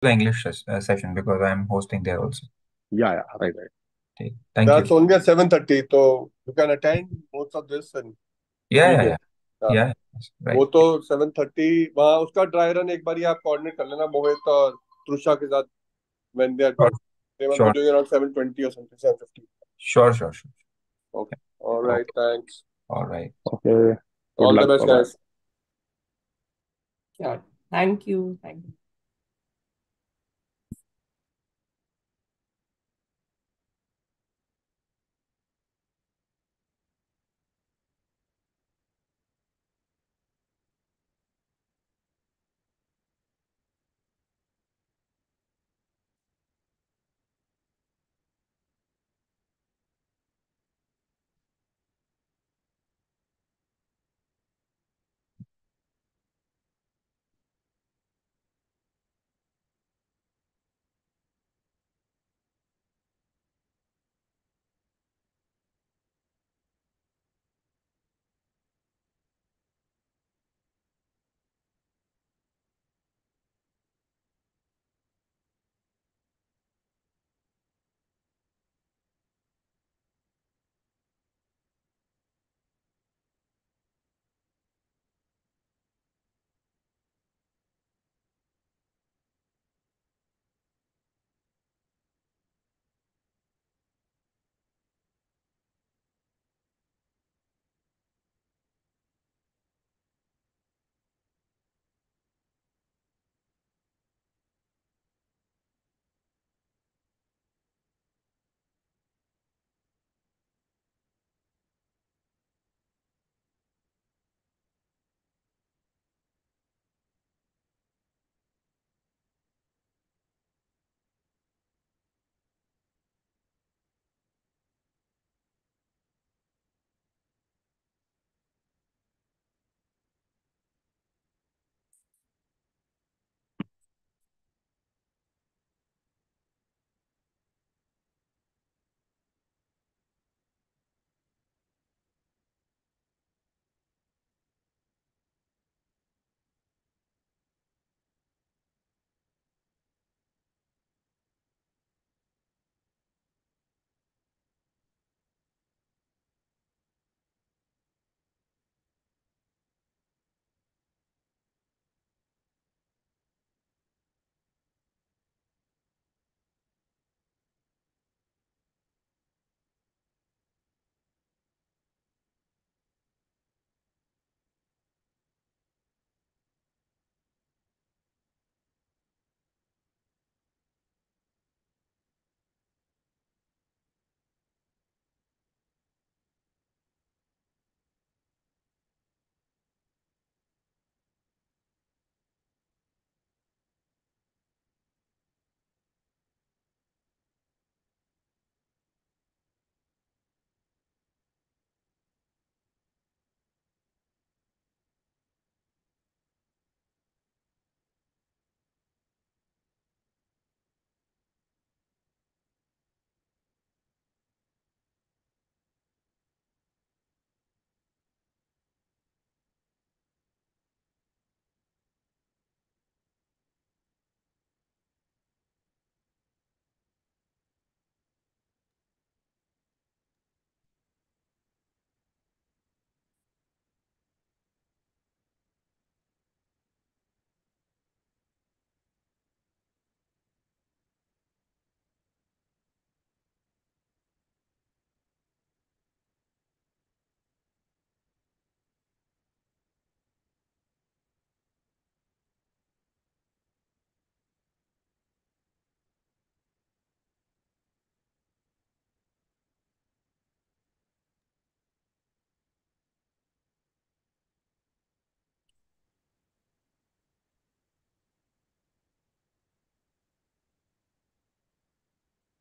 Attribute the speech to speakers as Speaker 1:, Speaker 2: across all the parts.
Speaker 1: the English uh, session because I'm hosting there also. Yeah, yeah, right, right. Okay. Thank That's
Speaker 2: you. only at 7.30, so you can attend most of this. and Yeah, yeah, yeah. yeah. वो तो 7.30 वहाँ उसका dry run एक बार आप coordinate कर लेना मोहित और त्रुषा के साथ when they are they were doing around 7.20 or something, 7.50.
Speaker 1: Sure, sure, sure.
Speaker 2: Okay. All right. Thanks. All right.
Speaker 1: Okay. All the best,
Speaker 3: guys. Thank you. Thank you.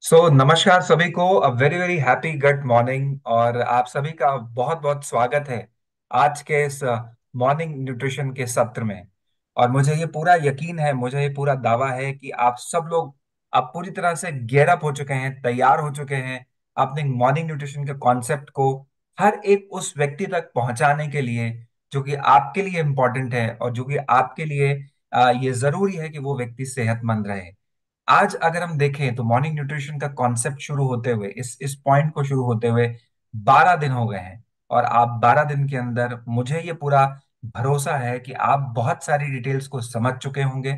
Speaker 1: So so, नमस्कार सभी को a very very happy good morning और आप सभी का बहुत बहुत स्वागत है आज के इस मॉर्निंग uh, न्यूट्रिशन के सत्र में और मुझे ये पूरा यकीन है मुझे ये पूरा दावा है कि आप सब लोग अब पूरी तरह से गेरअप हो चुके हैं तैयार हो चुके हैं अपने मॉर्निंग न्यूट्रिशन के कॉन्सेप्ट को हर एक उस व्यक्ति तक पहुंचाने के लिए जो कि आपके लिए इम्पोर्टेंट है और जो कि आपके लिए uh, ये जरूरी है कि वो व्यक्ति सेहतमंद रहे आज अगर हम देखें तो मॉर्निंग न्यूट्रिशन का कॉन्सेप्ट शुरू होते हुए इस इस पॉइंट को शुरू होते हुए बारह दिन हो गए हैं और आप बारह दिन के अंदर मुझे ये पूरा भरोसा है कि आप बहुत सारी डिटेल्स को समझ चुके होंगे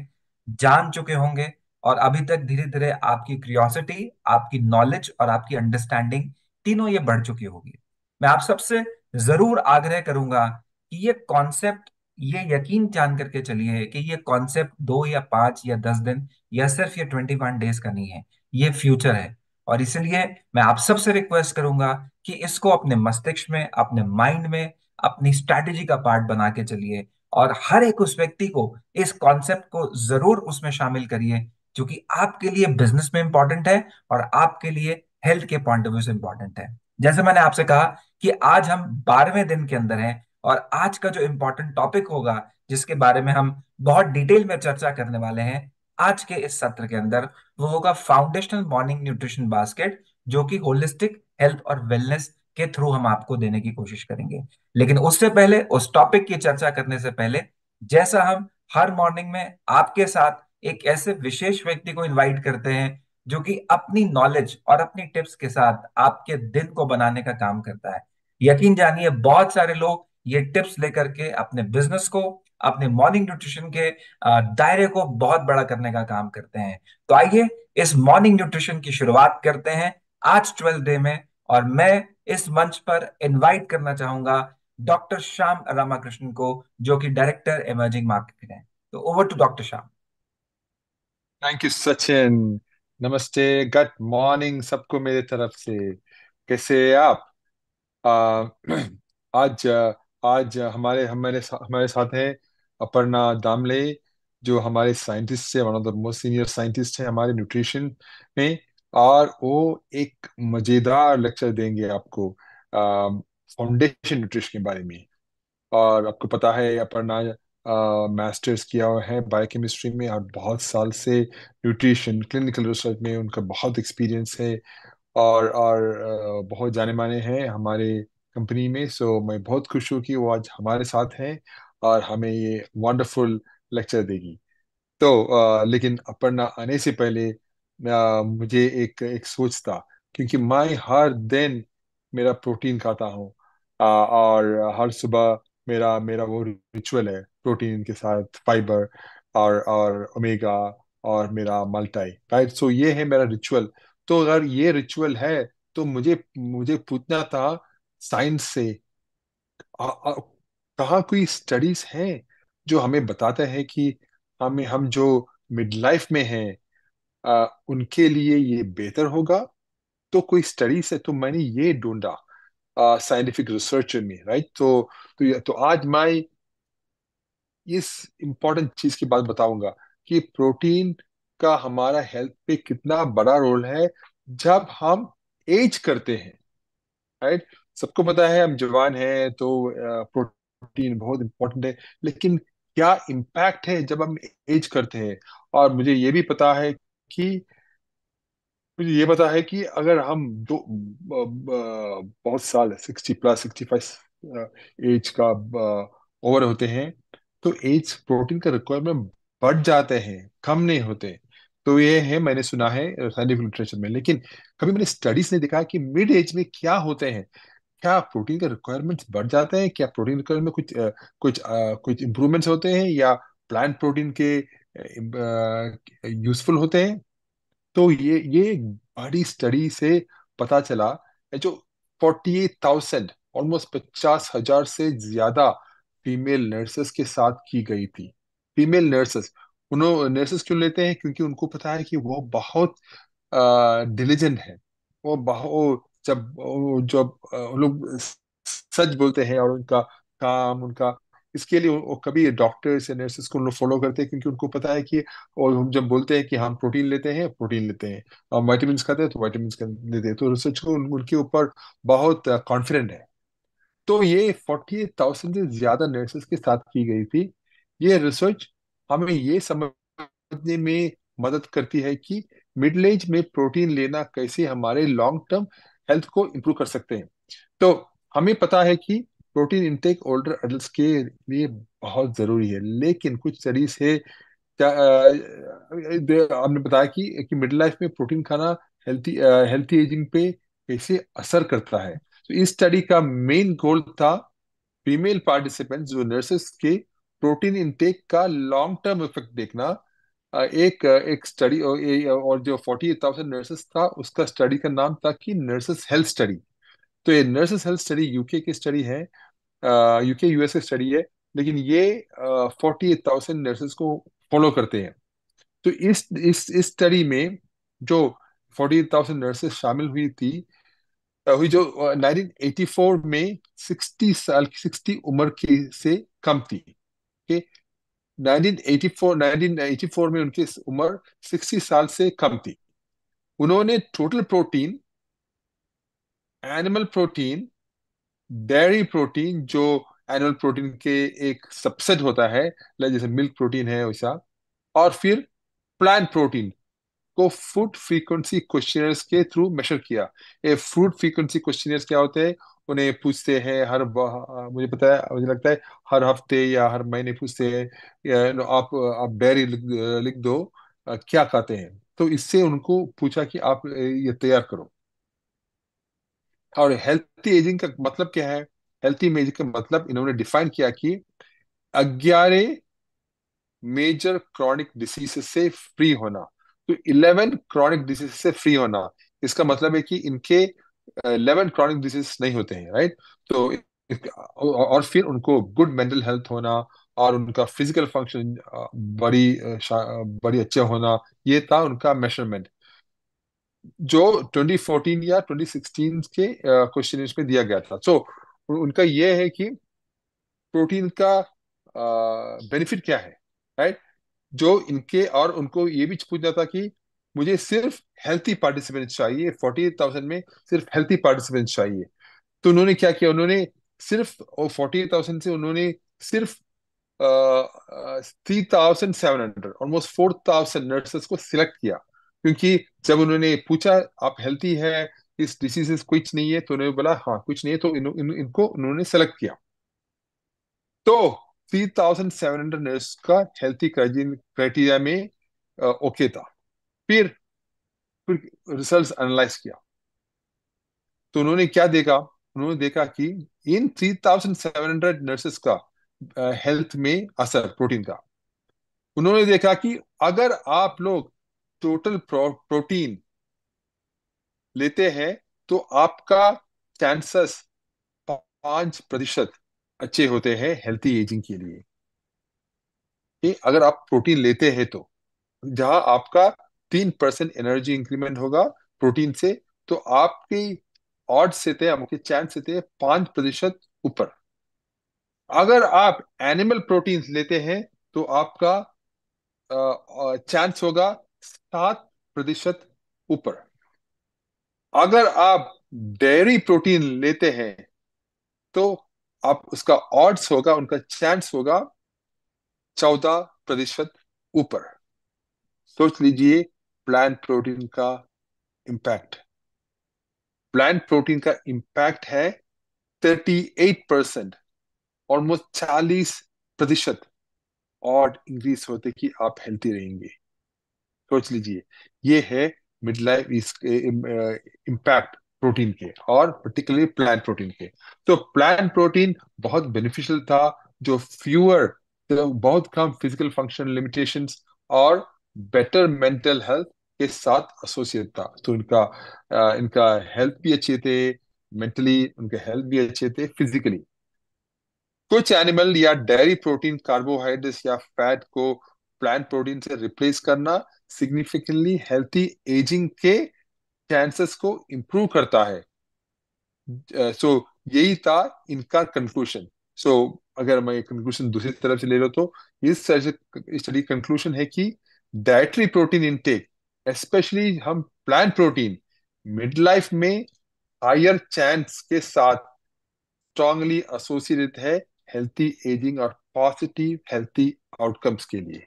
Speaker 1: जान चुके होंगे और अभी तक धीरे धीरे आपकी क्रियोसिटी आपकी नॉलेज और आपकी अंडरस्टैंडिंग तीनों ये बढ़ चुकी होगी मैं आप सबसे जरूर आग्रह करूंगा कि ये कॉन्सेप्ट ये यकीन जान करके चलिए कि ये कॉन्सेप्ट दो या पांच या दस दिन या सिर्फ ये ट्वेंटी वन डेज का नहीं है ये फ्यूचर है और इसलिए मैं आप सबसे रिक्वेस्ट करूंगा कि इसको अपने मस्तिष्क में अपने माइंड में अपनी स्ट्रैटेजी का पार्ट बना के चलिए और हर एक उस व्यक्ति को इस कॉन्सेप्ट को जरूर उसमें शामिल करिए जो कि आपके लिए बिजनेस में इंपॉर्टेंट है और आपके लिए हेल्थ के पॉइंट ऑफ व्यू से इंपॉर्टेंट है जैसे मैंने आपसे कहा कि आज हम बारहवें दिन के अंदर हैं और आज का जो इम्पोर्टेंट टॉपिक होगा जिसके बारे में हम बहुत डिटेल में चर्चा करने वाले हैं आज के इस सत्र के अंदर वो होगा फाउंडेशनल मॉर्निंग न्यूट्रिशन बास्केट जो कि होलिस्टिक हेल्थ और वेलनेस के थ्रू हम आपको देने की कोशिश करेंगे लेकिन उससे पहले उस टॉपिक की चर्चा करने से पहले जैसा हम हर मॉर्निंग में आपके साथ एक ऐसे विशेष व्यक्ति को इनवाइट करते हैं जो कि अपनी नॉलेज और अपनी टिप्स के साथ आपके दिन को बनाने का काम करता है यकीन जानिए बहुत सारे लोग ये टिप्स लेकर के अपने बिजनेस को अपने मॉर्निंग न्यूट्रिशन के दायरे को बहुत बड़ा करने का काम करते हैं तो आइए इस मॉर्निंग न्यूट्रिशन की शुरुआत करते हैं आज ट्वेल्थ डे में और मैं इस मंच पर इनवाइट करना चाहूंगा डॉक्टर श्याम रामाकृष्णन को जो कि डायरेक्टर इमर्जिंग मार्केटिंग है तो over to doctor Shyam
Speaker 2: thank you Sachin नमस्ते गुड मॉर्निंग सबको मेरे तरफ से कैसे आप आ, आज आ, आज हमारे हमारे सा- हमारे साथ हैं अपर्णा दामले जो हमारे साइंटिस्ट है one of the most senior scientist है हमारे न्यूट्रिशन में और वो एक मजेदार लेक्चर देंगे आपको फाउंडेशन um, न्यूट्रिशन के बारे में और आपको पता है अपर्णा मास्टर्स uh, किया हुआ है बायोकेमिस्ट्री में और बहुत साल से न्यूट्रिशन क्लिनिकल रिसर्च में उनका बहुत एक्सपीरियंस है और और uh, बहुत जाने माने हैं हमारे कंपनी में सो मैं बहुत खुश हूँ कि वो आज हमारे साथ हैं और हमें ये वंडरफुल लेक्चर देगी तो आ, लेकिन अपना आने से पहले आ, मुझे एक एक सोच था क्योंकि मैं हर दिन मेरा प्रोटीन खाता हूँ और हर सुबह मेरा मेरा वो रिचुअल है प्रोटीन के साथ फाइबर और और ओमेगा और मेरा मल्टाई राइट सो ये है मेरा रिचुअल तो अगर ये रिचुअल है तो मुझे मुझे पूछना था साइंस से कहा कोई स्टडीज हैं जो हमें बताता है कि हमें हम जो मिड लाइफ में हैं उनके लिए ये बेहतर होगा तो कोई स्टडी से तो मैंने ये ढूंढा साइंटिफिक रिसर्च में राइट तो तो, तो आज मैं इस इम्पोर्टेंट चीज की बात बताऊंगा कि प्रोटीन का हमारा हेल्थ पे कितना बड़ा रोल है जब हम एज करते हैं राइट सबको पता है हम जवान हैं तो प्रोटीन बहुत इंपॉर्टेंट है लेकिन क्या इम्पैक्ट है जब हम एज करते हैं और मुझे ये भी पता है कि मुझे ये पता है कि अगर हम दो बहुत साल sixty plus sixty five age का ओवर होते हैं तो एज प्रोटीन का रिक्वायरमेंट बढ़ जाते हैं कम नहीं होते तो ये है मैंने सुना है साइंटिफिक लिटरेचर में लेकिन कभी मैंने स्टडीज ने देखा कि मिड एज में क्या होते हैं क्या प्रोटीन के रिक्वायरमेंट्स बढ़ जाते हैं क्या प्रोटीन रिक्वायरमेंट में कुछ अ, कुछ अ, कुछ इम्प्रूवमेंट्स होते हैं या प्लांट प्रोटीन के यूजफुल होते हैं तो ये ये बड़ी स्टडी से पता चला जो फोर्टी एट थाउजेंड ऑलमोस्ट पचास हजार से ज्यादा फीमेल नर्सेस के साथ की गई थी फीमेल नर्सेस उन्होंने नर्सेस क्यों लेते हैं क्योंकि उनको पता है कि वो बहुत डिलीजेंट है वो बहुत जब जो लोग सच बोलते हैं और उनका काम उनका इसके लिए वो कभी डॉक्टर्स या नर्सेस को लोग फॉलो करते हैं क्योंकि उनको पता है कि और हम जब बोलते हैं कि हम प्रोटीन लेते हैं प्रोटीन लेते हैं और वाइटामिन खाते हैं तो वाइटामिन देते हैं तो रिसर्च को उनके ऊपर बहुत कॉन्फिडेंट है तो ये फोर्टी थाउजेंड से ज्यादा नर्सेस के साथ की गई थी ये रिसर्च हमें ये समझने में मदद करती है कि मिडल एज में प्रोटीन लेना कैसे हमारे लॉन्ग टर्म हेल्थ को इम्प्रूव कर सकते हैं तो हमें पता है कि प्रोटीन इनटेक ओल्डर एडल्ट के लिए बहुत ज़रूरी है लेकिन कुछ स्टडीज है आपने बताया कि कि मिडिल लाइफ में प्रोटीन खाना हेल्थी हेल्थी एजिंग पे कैसे असर करता है तो इस स्टडी का मेन गोल था फीमेल पार्टिसिपेंट्स जो नर्सेस के प्रोटीन इनटेक का लॉन्ग टर्म इफेक्ट देखना एक एक स्टडी और जो फोर्टी एट थाउजेंड नर्सेस था उसका स्टडी का नाम था कि नर्सेस हेल्थ स्टडी तो ये नर्सेस हेल्थ स्टडी यूके की स्टडी है यूके यूएस की स्टडी है लेकिन ये फोर्टी एट थाउजेंड नर्सेस को फॉलो करते हैं तो इस इस इस स्टडी में जो फोर्टी एट थाउजेंड नर्सेस शामिल हुई थी हुई जो नाइनटीन एटी फोर में सिक्सटी साल सिक्सटी उम्र की से कम थी 1984 1984 में उनकी उम्र 60 साल से कम थी उन्होंने total protein animal protein dairy protein जो एनिमल प्रोटीन के एक सबसेट होता है जैसे मिल्क प्रोटीन है वैसा और फिर प्लांट प्रोटीन को फूड फ्रीक्वेंसी क्वेश्चनर्स के थ्रू मेशर किया ये फूड फ्रीक्वेंसी क्वेश्चनर्स क्या होते हैं उन्हें पूछते हैं हर मुझे पता है मुझे लगता है हर हफ्ते या हर महीने पूछते हैं आप आप डायरी लिख दो क्या खाते हैं तो इससे उनको पूछा कि आप ये तैयार करो और हेल्थी एजिंग का मतलब क्या है हेल्थी एजिंग का मतलब इन्होंने डिफाइन किया कि ग्यारह मेजर क्रॉनिक डिसीज से फ्री होना तो इलेवन क्रॉनिक डिसीज से फ्री होना इसका मतलब है कि इनके लेवन क्रॉनिक डिजीज नहीं होते हैं राइट तो और फिर उनको गुड मेंटल हेल्थ होना और उनका फिजिकल फंक्शन बड़ी बड़ी अच्छा होना ये था उनका मेजरमेंट जो 2014 या 2016 के क्वेश्चन में दिया गया था सो so, उनका ये है कि प्रोटीन का बेनिफिट क्या है राइट right? जो इनके और उनको ये भी पूछना था कि मुझे सिर्फ हेल्थी पार्टिसिपेंट चाहिए फोर्टी एट थाउजेंड में सिर्फ हेल्थी पार्टिसिपेंट चाहिए तो उन्होंने क्या किया उन्होंने सिर्फ फोर्टी एट थाउजेंड से उन्होंने सिर्फ three thousand seven hundred almost four thousand nurses को सिलेक्ट किया क्योंकि जब उन्होंने पूछा आप हेल्थी है इस डिसीज कुछ नहीं है तो उन्होंने बोला हाँ कुछ नहीं है तो इन, इन, इनको उन्होंने सेलेक्ट किया तो three thousand seven hundred nurse का हेल्थी क्राइटेरिया में ओके था फिर फिर रिसर्च एनालाइज किया तो उन्होंने क्या देखा उन्होंने देखा कि इन 3,700 नर्सेस का हेल्थ में असर प्रोटीन का उन्होंने देखा कि अगर आप लोग टोटल प्रो, प्रोटीन लेते हैं तो आपका चांसेस पांच प्रतिशत अच्छे होते हैं हेल्थी एजिंग के लिए ए, अगर आप प्रोटीन लेते हैं तो जहां आपका तीन परसेंट एनर्जी इंक्रीमेंट होगा प्रोटीन से तो आपकी ऑड से थे आपके चांस से थे पांच प्रतिशत ऊपर अगर आप एनिमल प्रोटीन लेते हैं तो आपका चांस होगा सात प्रतिशत ऊपर अगर आप डेयरी प्रोटीन लेते हैं तो आप उसका ऑड्स होगा उनका चांस होगा चौदह प्रतिशत ऊपर सोच लीजिए प्लांट प्रोटीन का इम्पैक्ट प्लांट प्रोटीन का इम्पैक्ट है 38 परसेंट ऑलमोस्ट चालीस प्रतिशत और इंक्रीज होते कि आप हेल्थी रहेंगे सोच लीजिए ये है मिड लाइफ इम्पैक्ट प्रोटीन के और पर्टिकुलरली प्लांट प्रोटीन के तो प्लांट प्रोटीन बहुत बेनिफिशियल था जो फ्यूअर तो बहुत कम फिजिकल फंक्शन लिमिटेशंस और बेटर मेंटल हेल्थ के साथ एसोसिएट था तो इनका आ, इनका हेल्थ भी अच्छे थे मेंटली उनके हेल्थ भी अच्छे थे फिजिकली कुछ एनिमल या डेयरी प्रोटीन कार्बोहाइड्रेट्स या फैट को प्लांट प्रोटीन से रिप्लेस करना सिग्निफिकेंटली हेल्थी एजिंग के चांसेस को इम्प्रूव करता है सो uh, so, यही था इनका कंक्लूशन सो so, अगर मैं कंक्लूशन दूसरी तरफ से ले लो तो इस स्टडी कंक्लूशन है कि डायट्री प्रोटीन इनटेक स्पेशली हम प्लांट प्रोटीन मिड लाइफ में हायर चांस के साथ स्ट्रांगली एसोसिएटेड है हेल्थी एजिंग और पॉजिटिव हेल्थी आउटकम्स के लिए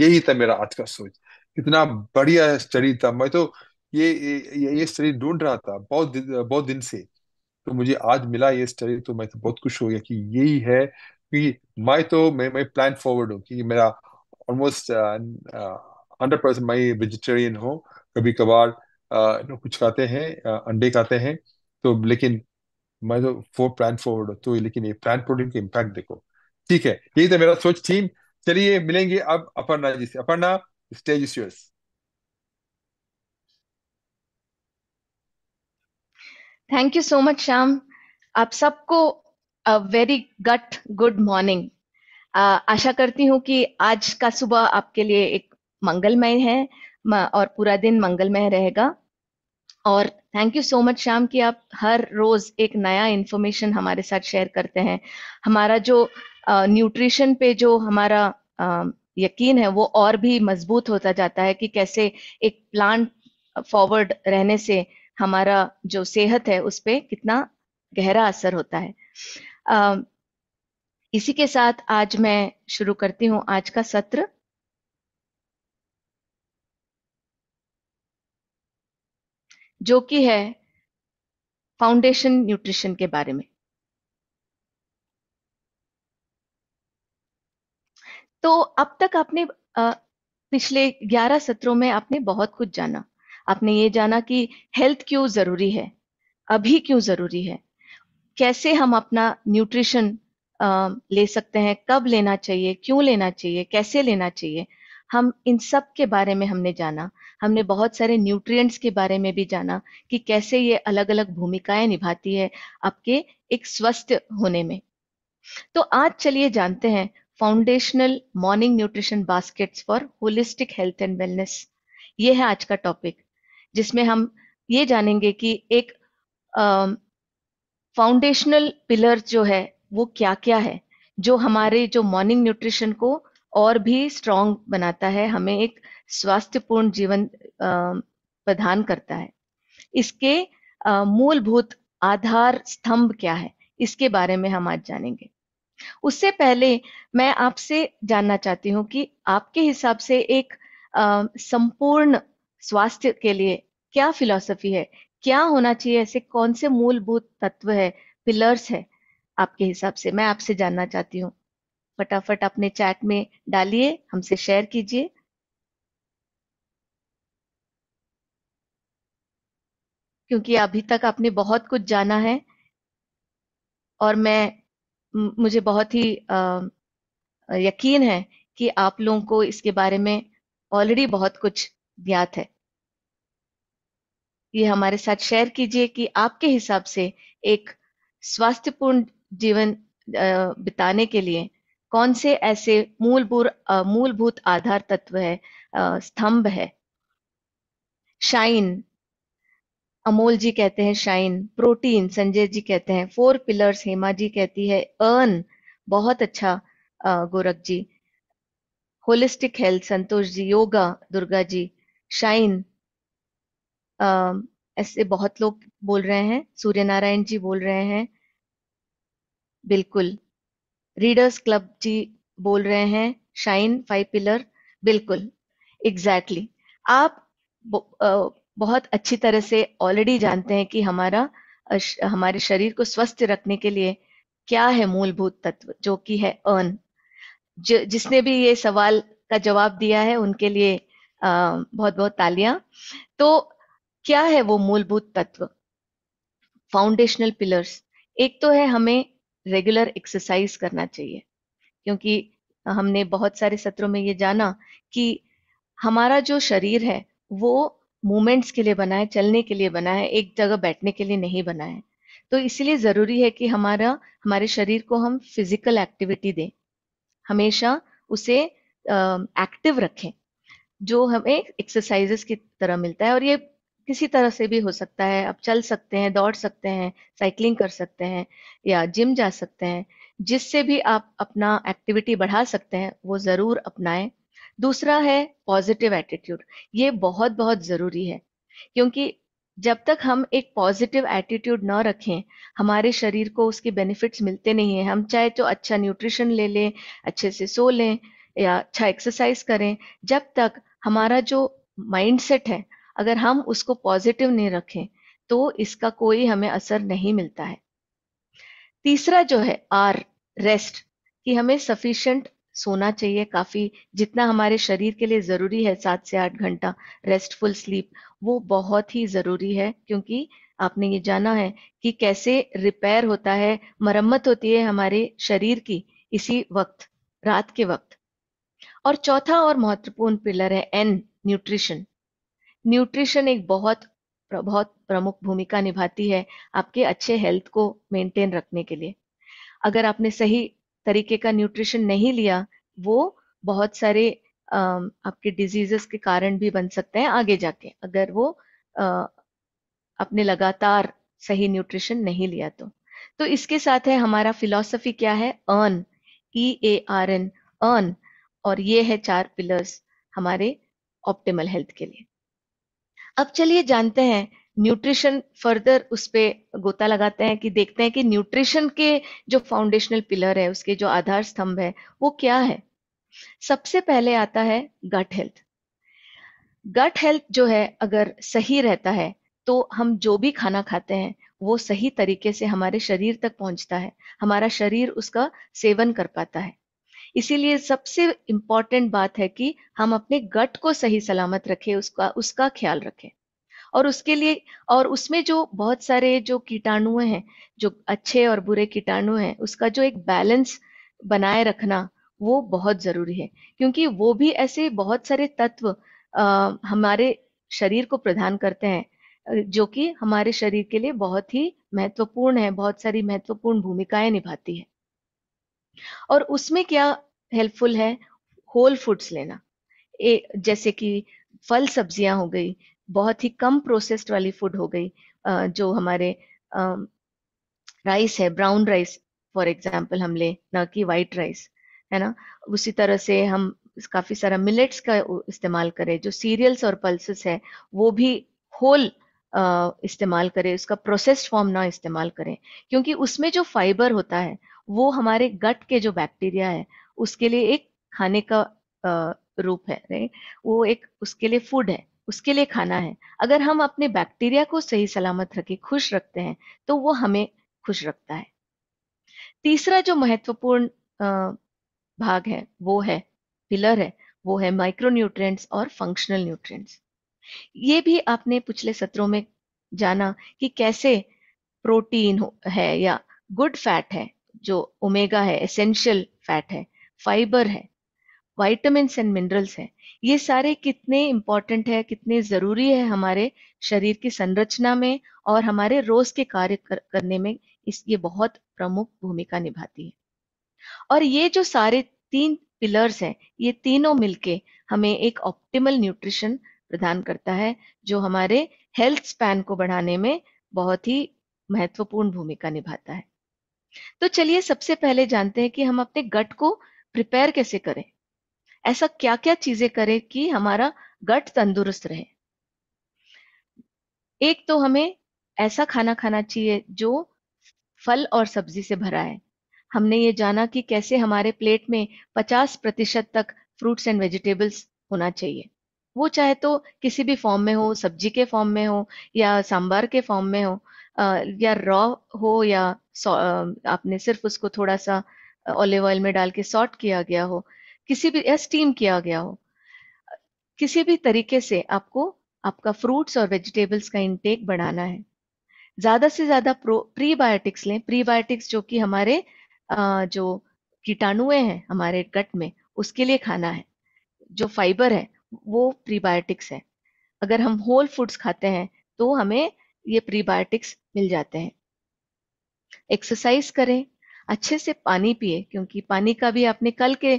Speaker 2: यही था मेरा आज का सोच कितना बढ़िया स्टडी था मैं तो ये ये, ये स्टडी ढूंढ रहा था बहुत दि, बहुत दिन से तो मुझे आज मिला ये स्टडी तो मैं तो बहुत खुश हो गया कि यही है कि मैं तो मैं मैं प्लान फॉरवर्ड हूँ क्योंकि मेरा ऑलमोस्ट हंड्रेड परसेंट मैं वेजिटेरियन हूँ कभी कभार कुछ खाते हैं अंडे खाते हैं तो लेकिन मैं तो फोर प्लान फॉरवर्ड तो लेकिन ये प्लान प्रोटीन के इम्पैक्ट देखो ठीक है यही था मेरा सोच थीम चलिए मिलेंगे अब अपर्णा जी से Aparna stage is yours
Speaker 4: thank you so much Shyam आप सबको वेरी गट गुड मॉर्निंग आशा करती हूँ कि आज का सुबह आपके लिए एक मंगलमय है और पूरा दिन मंगलमय रहेगा और thank you so much Shyam कि आप हर रोज एक नया इन्फॉर्मेशन हमारे साथ शेयर करते हैं हमारा जो न्यूट्रिशन पे जो हमारा आ, यकीन है वो और भी मजबूत होता जाता है कि कैसे एक प्लांट फॉरवर्ड रहने से हमारा जो सेहत है उस पर कितना गहरा असर होता है आ, इसी के साथ आज मैं शुरू करती हूँ आज का सत्र जो कि है फाउंडेशन न्यूट्रिशन के बारे में तो अब तक आपने पिछले 11 सत्रों में आपने बहुत कुछ जाना आपने ये जाना कि हेल्थ क्यों जरूरी है अभी क्यों जरूरी है कैसे हम अपना न्यूट्रिशन ले सकते हैं कब लेना चाहिए क्यों लेना चाहिए कैसे लेना चाहिए हम इन सब के बारे में हमने जाना हमने बहुत सारे न्यूट्रिएंट्स के बारे में भी जाना कि कैसे ये अलग अलग भूमिकाएं निभाती है आपके एक स्वस्थ होने में तो आज चलिए जानते हैं foundational morning nutrition baskets for holistic health and wellness ये है आज का टॉपिक जिसमें हम ये जानेंगे कि एक फाउंडेशनल पिलर जो है वो क्या क्या है जो हमारे जो मॉर्निंग न्यूट्रिशन को और भी स्ट्रॉन्ग बनाता है हमें एक स्वास्थ्यपूर्ण जीवन प्रदान करता है इसके मूलभूत आधार स्तंभ क्या है इसके बारे में हम आज जानेंगे उससे पहले मैं आपसे जानना चाहती हूँ कि आपके हिसाब से एक संपूर्ण स्वास्थ्य के लिए क्या फिलॉसफी है क्या होना चाहिए ऐसे कौन से मूलभूत तत्व है पिलर्स है आपके हिसाब से मैं आपसे जानना चाहती हूँ फटाफट अपने चैट में डालिए हमसे शेयर कीजिए क्योंकि अभी तक आपने बहुत कुछ जाना है और मैं मुझे बहुत ही आ, यकीन है कि आप लोगों को इसके बारे में ऑलरेडी बहुत कुछ ज्ञात है ये हमारे साथ शेयर कीजिए कि आपके हिसाब से एक स्वास्थ्यपूर्ण जीवन बिताने के लिए कौन से ऐसे मूलभूत मूलभूत आधार तत्व है स्तंभ है शाइन अमोल जी कहते हैं शाइन प्रोटीन संजय जी कहते हैं फोर पिलर्स हेमा जी कहती है अर्न बहुत अच्छा Gorakh ji holistic health Santosh ji yoga Durga ji shine ऐसे बहुत लोग बोल रहे हैं सूर्य नारायण जी बोल रहे हैं बिल्कुल रीडर्स क्लब जी बोल रहे हैं शाइन फाइव पिलर बिल्कुल एग्जैक्टली exactly. आप बहुत अच्छी तरह से ऑलरेडी जानते हैं कि हमारा हमारे शरीर को स्वस्थ रखने के लिए क्या है मूलभूत तत्व जो कि है अर्न जिसने भी ये सवाल का जवाब दिया है उनके लिए बहुत बहुत तालियां तो क्या है वो मूलभूत तत्व फाउंडेशनल पिलर्स एक तो है हमें रेगुलर एक्सरसाइज करना चाहिए क्योंकि हमने बहुत सारे सत्रों में ये जाना कि हमारा जो शरीर है वो मूवमेंट्स के लिए बना है चलने के लिए बना है एक जगह बैठने के लिए नहीं बना है तो इसलिए ज़रूरी है कि हमारा हमारे शरीर को हम फिजिकल एक्टिविटी दें हमेशा उसे एक्टिव रखें जो हमें एक्सरसाइजेस की तरह मिलता है और ये किसी तरह से भी हो सकता है आप चल सकते हैं दौड़ सकते हैं साइकिलिंग कर सकते हैं या जिम जा सकते हैं जिससे भी आप अपना एक्टिविटी बढ़ा सकते हैं वो ज़रूर अपनाएं दूसरा है पॉजिटिव एटीट्यूड ये बहुत बहुत ज़रूरी है क्योंकि जब तक हम एक पॉजिटिव एटीट्यूड ना रखें हमारे शरीर को उसके बेनिफिट्स मिलते नहीं है हम चाहे तो अच्छा न्यूट्रिशन ले लें अच्छे से सो लें या अच्छा एक्सरसाइज करें जब तक हमारा जो माइंडसेट है अगर हम उसको पॉजिटिव नहीं रखें तो इसका कोई हमें असर नहीं मिलता है तीसरा जो है आर रेस्ट कि हमें सफिशियंट सोना चाहिए काफी जितना हमारे शरीर के लिए जरूरी है सात से आठ घंटा रेस्टफुल स्लीप वो बहुत ही जरूरी है क्योंकि आपने ये जाना है कि कैसे रिपेयर होता है मरम्मत होती है हमारे शरीर की इसी वक्त रात के वक्त और चौथा और महत्वपूर्ण पिलर है एन न्यूट्रिशन न्यूट्रिशन एक बहुत बहुत प्रमुख भूमिका निभाती है आपके अच्छे हेल्थ को मेंटेन रखने के लिए अगर आपने सही तरीके का न्यूट्रिशन नहीं लिया वो बहुत सारे आपके डिजीजेस के कारण भी बन सकते हैं आगे जाके अगर वो अपने लगातार सही न्यूट्रिशन नहीं लिया तो तो इसके साथ है हमारा फिलॉसफी क्या है earn E A R N earn और ये है चार पिलर्स हमारे ऑप्टिमल हेल्थ के लिए अब चलिए जानते हैं न्यूट्रिशन फर्दर उस पर गोता लगाते हैं कि देखते हैं कि न्यूट्रिशन के जो फाउंडेशनल पिलर है उसके जो आधार स्तंभ है वो क्या है सबसे पहले आता है गट हेल्थ गट हेल्थ जो है अगर सही रहता है तो हम जो भी खाना खाते हैं वो सही तरीके से हमारे शरीर तक पहुंचता है हमारा शरीर उसका सेवन कर पाता है इसीलिए सबसे इम्पॉर्टेंट बात है कि हम अपने गट को सही सलामत रखें उसका उसका ख्याल रखें और उसके लिए और उसमें जो बहुत सारे जो कीटाणु हैं जो अच्छे और बुरे कीटाणु हैं उसका जो एक बैलेंस बनाए रखना वो बहुत जरूरी है क्योंकि वो भी ऐसे बहुत सारे तत्व आ, हमारे शरीर को प्रदान करते हैं जो कि हमारे शरीर के लिए बहुत ही महत्वपूर्ण है बहुत सारी महत्वपूर्ण भूमिकाएं निभाती है और उसमें क्या हेल्पफुल है होल फूड्स लेना ए, जैसे कि फल सब्जियां हो गई बहुत ही कम प्रोसेस्ड वाली फूड हो गई जो हमारे राइस है ब्राउन राइस फॉर एग्जाम्पल हम ले ना कि वाइट राइस है ना उसी तरह से हम काफी सारा मिलेट्स का इस्तेमाल करें जो सीरियल्स और पल्सेस है वो भी होल इस्तेमाल करें उसका प्रोसेस्ड फॉर्म ना इस्तेमाल करें क्योंकि उसमें जो फाइबर होता है वो हमारे गट के जो बैक्टीरिया है उसके लिए एक खाने का रूप है वो एक उसके लिए फूड है उसके लिए खाना है अगर हम अपने बैक्टीरिया को सही सलामत रखे खुश रखते हैं तो वो हमें खुश रखता है तीसरा जो महत्वपूर्ण भाग है वो है पिलर है वो है माइक्रोन्यूट्रिएंट्स और फंक्शनल न्यूट्रिएंट्स ये भी आपने पिछले सत्रों में जाना कि कैसे प्रोटीन है या गुड फैट है जो ओमेगा है एसेंशियल फैट है फाइबर है वाइटमिन एंड मिनरल्स है ये सारे कितने इंपॉर्टेंट है कितने ज़रूरी है हमारे शरीर की संरचना में और हमारे रोज़ के कार्य कर, करने में इस ये बहुत प्रमुख भूमिका निभाती है और ये जो सारे तीन पिलर्स हैं ये तीनों मिलके हमें एक ऑप्टिमल न्यूट्रिशन प्रदान करता है जो हमारे हेल्थ स्पैन को बढ़ाने में बहुत ही महत्वपूर्ण भूमिका निभाता है तो चलिए सबसे पहले जानते हैं कि हम अपने गट को प्रिपेयर कैसे करें ऐसा क्या क्या चीजें करें कि हमारा गट तंदुरुस्त रहे एक तो हमें ऐसा खाना खाना चाहिए जो फल और सब्जी से भरा है हमने ये जाना कि कैसे हमारे प्लेट में 50 प्रतिशत तक फ्रूट्स एंड वेजिटेबल्स होना चाहिए वो चाहे तो किसी भी फॉर्म में हो सब्जी के फॉर्म में हो या सांबार के फॉर्म में हो या रॉ हो या आपने सिर्फ उसको थोड़ा सा ऑलिव ऑयल में डाल के सॉल्ट किया गया हो किसी भी या स्टीम किया गया हो किसी भी तरीके से आपको आपका फ्रूट्स और वेजिटेबल्स का इनटेक बढ़ाना है ज्यादा से ज्यादा प्रीबायोटिक्स लें प्रीबायोटिक्स जो कि हमारे जो कीटाणुए हैं हमारे गट में उसके लिए खाना है जो फाइबर है वो प्रीबायोटिक्स है अगर हम होल फूड्स खाते हैं तो हमें ये प्रीबायोटिक्स मिल जाते हैं एक्सरसाइज करें अच्छे से पानी पिए क्योंकि पानी का भी आपने कल के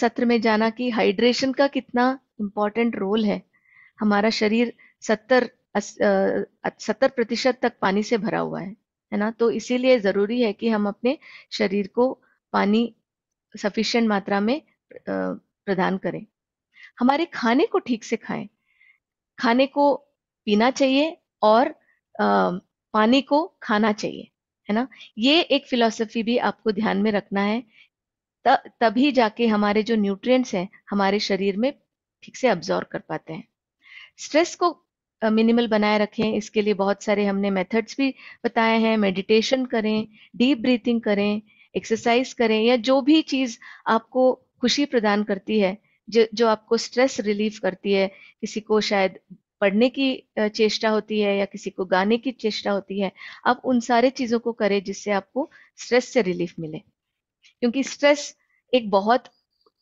Speaker 4: सत्र में जाना कि हाइड्रेशन का कितना इम्पोर्टेंट रोल है हमारा शरीर सत्तर सत्तर प्रतिशत तक पानी से भरा हुआ है है ना तो इसीलिए जरूरी है कि हम अपने शरीर को पानी सफिशियंट मात्रा में प्रदान करें हमारे खाने को ठीक से खाएं खाने को पीना चाहिए और पानी को खाना चाहिए है ना ये एक फिलोसफी भी आपको ध्यान में रखना है त, तभी जाके हमारे जो न्यूट्रिएंट्स हैं हमारे शरीर में ठीक से अब्जॉर्व कर पाते हैं स्ट्रेस को मिनिमल बनाए रखें इसके लिए बहुत सारे हमने मेथड्स भी बताए हैं मेडिटेशन करें डीप ब्रीथिंग करें एक्सरसाइज करें या जो भी चीज़ आपको खुशी प्रदान करती है जो जो आपको स्ट्रेस रिलीफ करती है किसी को शायद पढ़ने की चेष्टा होती है या किसी को गाने की चेष्टा होती है आप उन सारे चीज़ों को करें जिससे आपको स्ट्रेस से रिलीफ मिले क्योंकि स्ट्रेस एक बहुत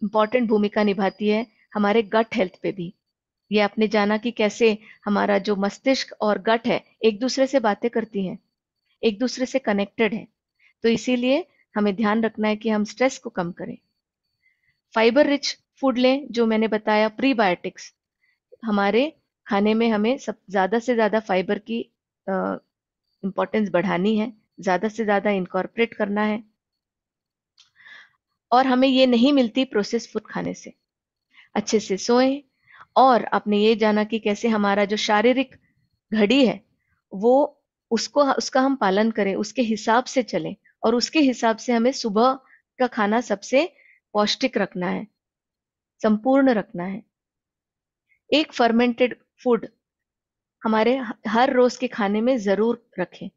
Speaker 4: इंपॉर्टेंट भूमिका निभाती है हमारे गट हेल्थ पे भी ये आपने जाना कि कैसे हमारा जो मस्तिष्क और गट है एक दूसरे से बातें करती हैं एक दूसरे से कनेक्टेड है तो इसीलिए हमें ध्यान रखना है कि हम स्ट्रेस को कम करें फाइबर रिच फूड लें जो मैंने बताया प्रीबायोटिक्स हमारे खाने में हमें सब ज़्यादा से ज़्यादा फाइबर की इम्पोर्टेंस बढ़ानी है ज़्यादा से ज़्यादा इनकॉर्पोरेट करना है और हमें ये नहीं मिलती प्रोसेस फूड खाने से अच्छे से सोएं और आपने ये जाना कि कैसे हमारा जो शारीरिक घड़ी है वो उसको उसका हम पालन करें उसके हिसाब से चलें और उसके हिसाब से हमें सुबह का खाना सबसे पौष्टिक रखना है संपूर्ण रखना है एक फर्मेंटेड फूड हमारे हर रोज के खाने में जरूर रखें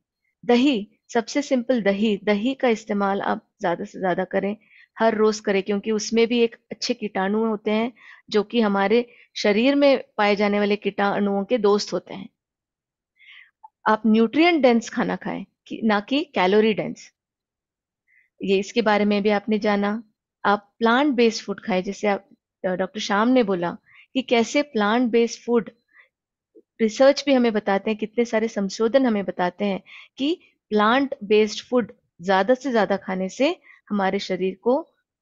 Speaker 4: दही सबसे सिंपल दही दही का इस्तेमाल आप ज्यादा से ज्यादा करें हर रोज करें क्योंकि उसमें भी एक अच्छे कीटाणु होते हैं जो कि हमारे शरीर में पाए जाने वाले कीटाणुओं के दोस्त होते हैं आप न्यूट्रिएंट डेंस खाना खाएं ना कि कैलोरी डेंस ये इसके बारे में भी आपने जाना आप प्लांट बेस्ड फूड खाएं जैसे आप डॉक्टर श्याम ने बोला कि कैसे प्लांट बेस्ड फूड रिसर्च भी हमें बताते हैं कितने सारे संशोधन हमें बताते हैं कि प्लांट बेस्ड फूड ज्यादा से ज्यादा खाने से हमारे शरीर को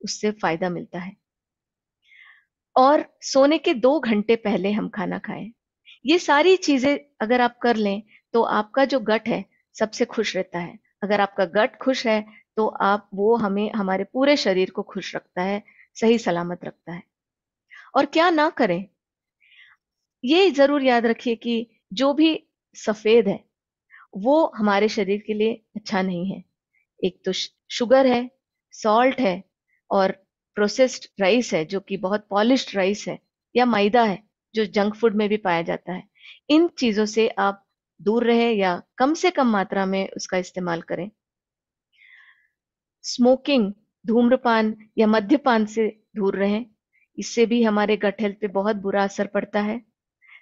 Speaker 4: उससे फायदा मिलता है और सोने के दो घंटे पहले हम खाना खाएं ये सारी चीजें अगर आप कर लें तो आपका जो गट है सबसे खुश रहता है अगर आपका गट खुश है तो आप वो हमें हमारे पूरे शरीर को खुश रखता है सही सलामत रखता है और क्या ना करें ये जरूर याद रखिए कि जो भी सफेद है वो हमारे शरीर के लिए अच्छा नहीं है एक तो शुगर है सॉल्ट है और प्रोसेस्ड राइस है जो कि बहुत पॉलिश राइस है या मैदा है जो जंक फूड में भी पाया जाता है इन चीजों से आप दूर रहे या कम से कम मात्रा में उसका इस्तेमाल करें स्मोकिंग धूम्रपान या मध्यपान से दूर रहें इससे भी हमारे गट हेल्थ पे बहुत बुरा असर पड़ता है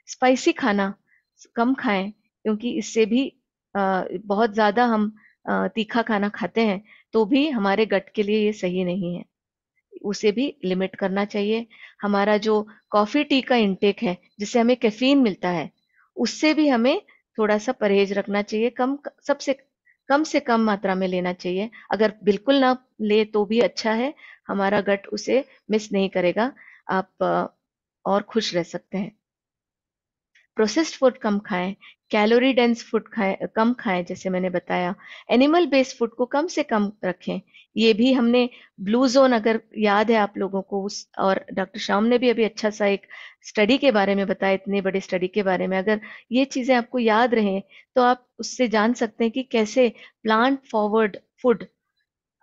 Speaker 4: स्पाइसी खाना कम खाएं क्योंकि इससे भी बहुत ज़्यादा हम तीखा खाना खाते हैं तो भी हमारे गट के लिए ये सही नहीं है उसे भी लिमिट करना चाहिए हमारा जो कॉफ़ी टी का इंटेक है जिससे हमें कैफीन मिलता है उससे भी हमें थोड़ा सा परहेज रखना चाहिए कम सबसे कम से कम मात्रा में लेना चाहिए अगर बिल्कुल ना ले तो भी अच्छा है हमारा गट उसे मिस नहीं करेगा आप और खुश रह सकते हैं प्रोसेस्ड फूड कम खाएं कैलोरी डेंस फूड खाएं कम खाएं जैसे मैंने बताया एनिमल बेस्ड फूड को कम से कम रखें ये भी हमने ब्लू जोन अगर याद है आप लोगों को उस और डॉक्टर श्याम ने भी अभी अच्छा सा एक स्टडी के बारे में बताया इतने बड़े स्टडी के बारे में अगर ये चीज़ें आपको याद रहें तो आप उससे जान सकते हैं कि कैसे प्लांट फॉरवर्ड फूड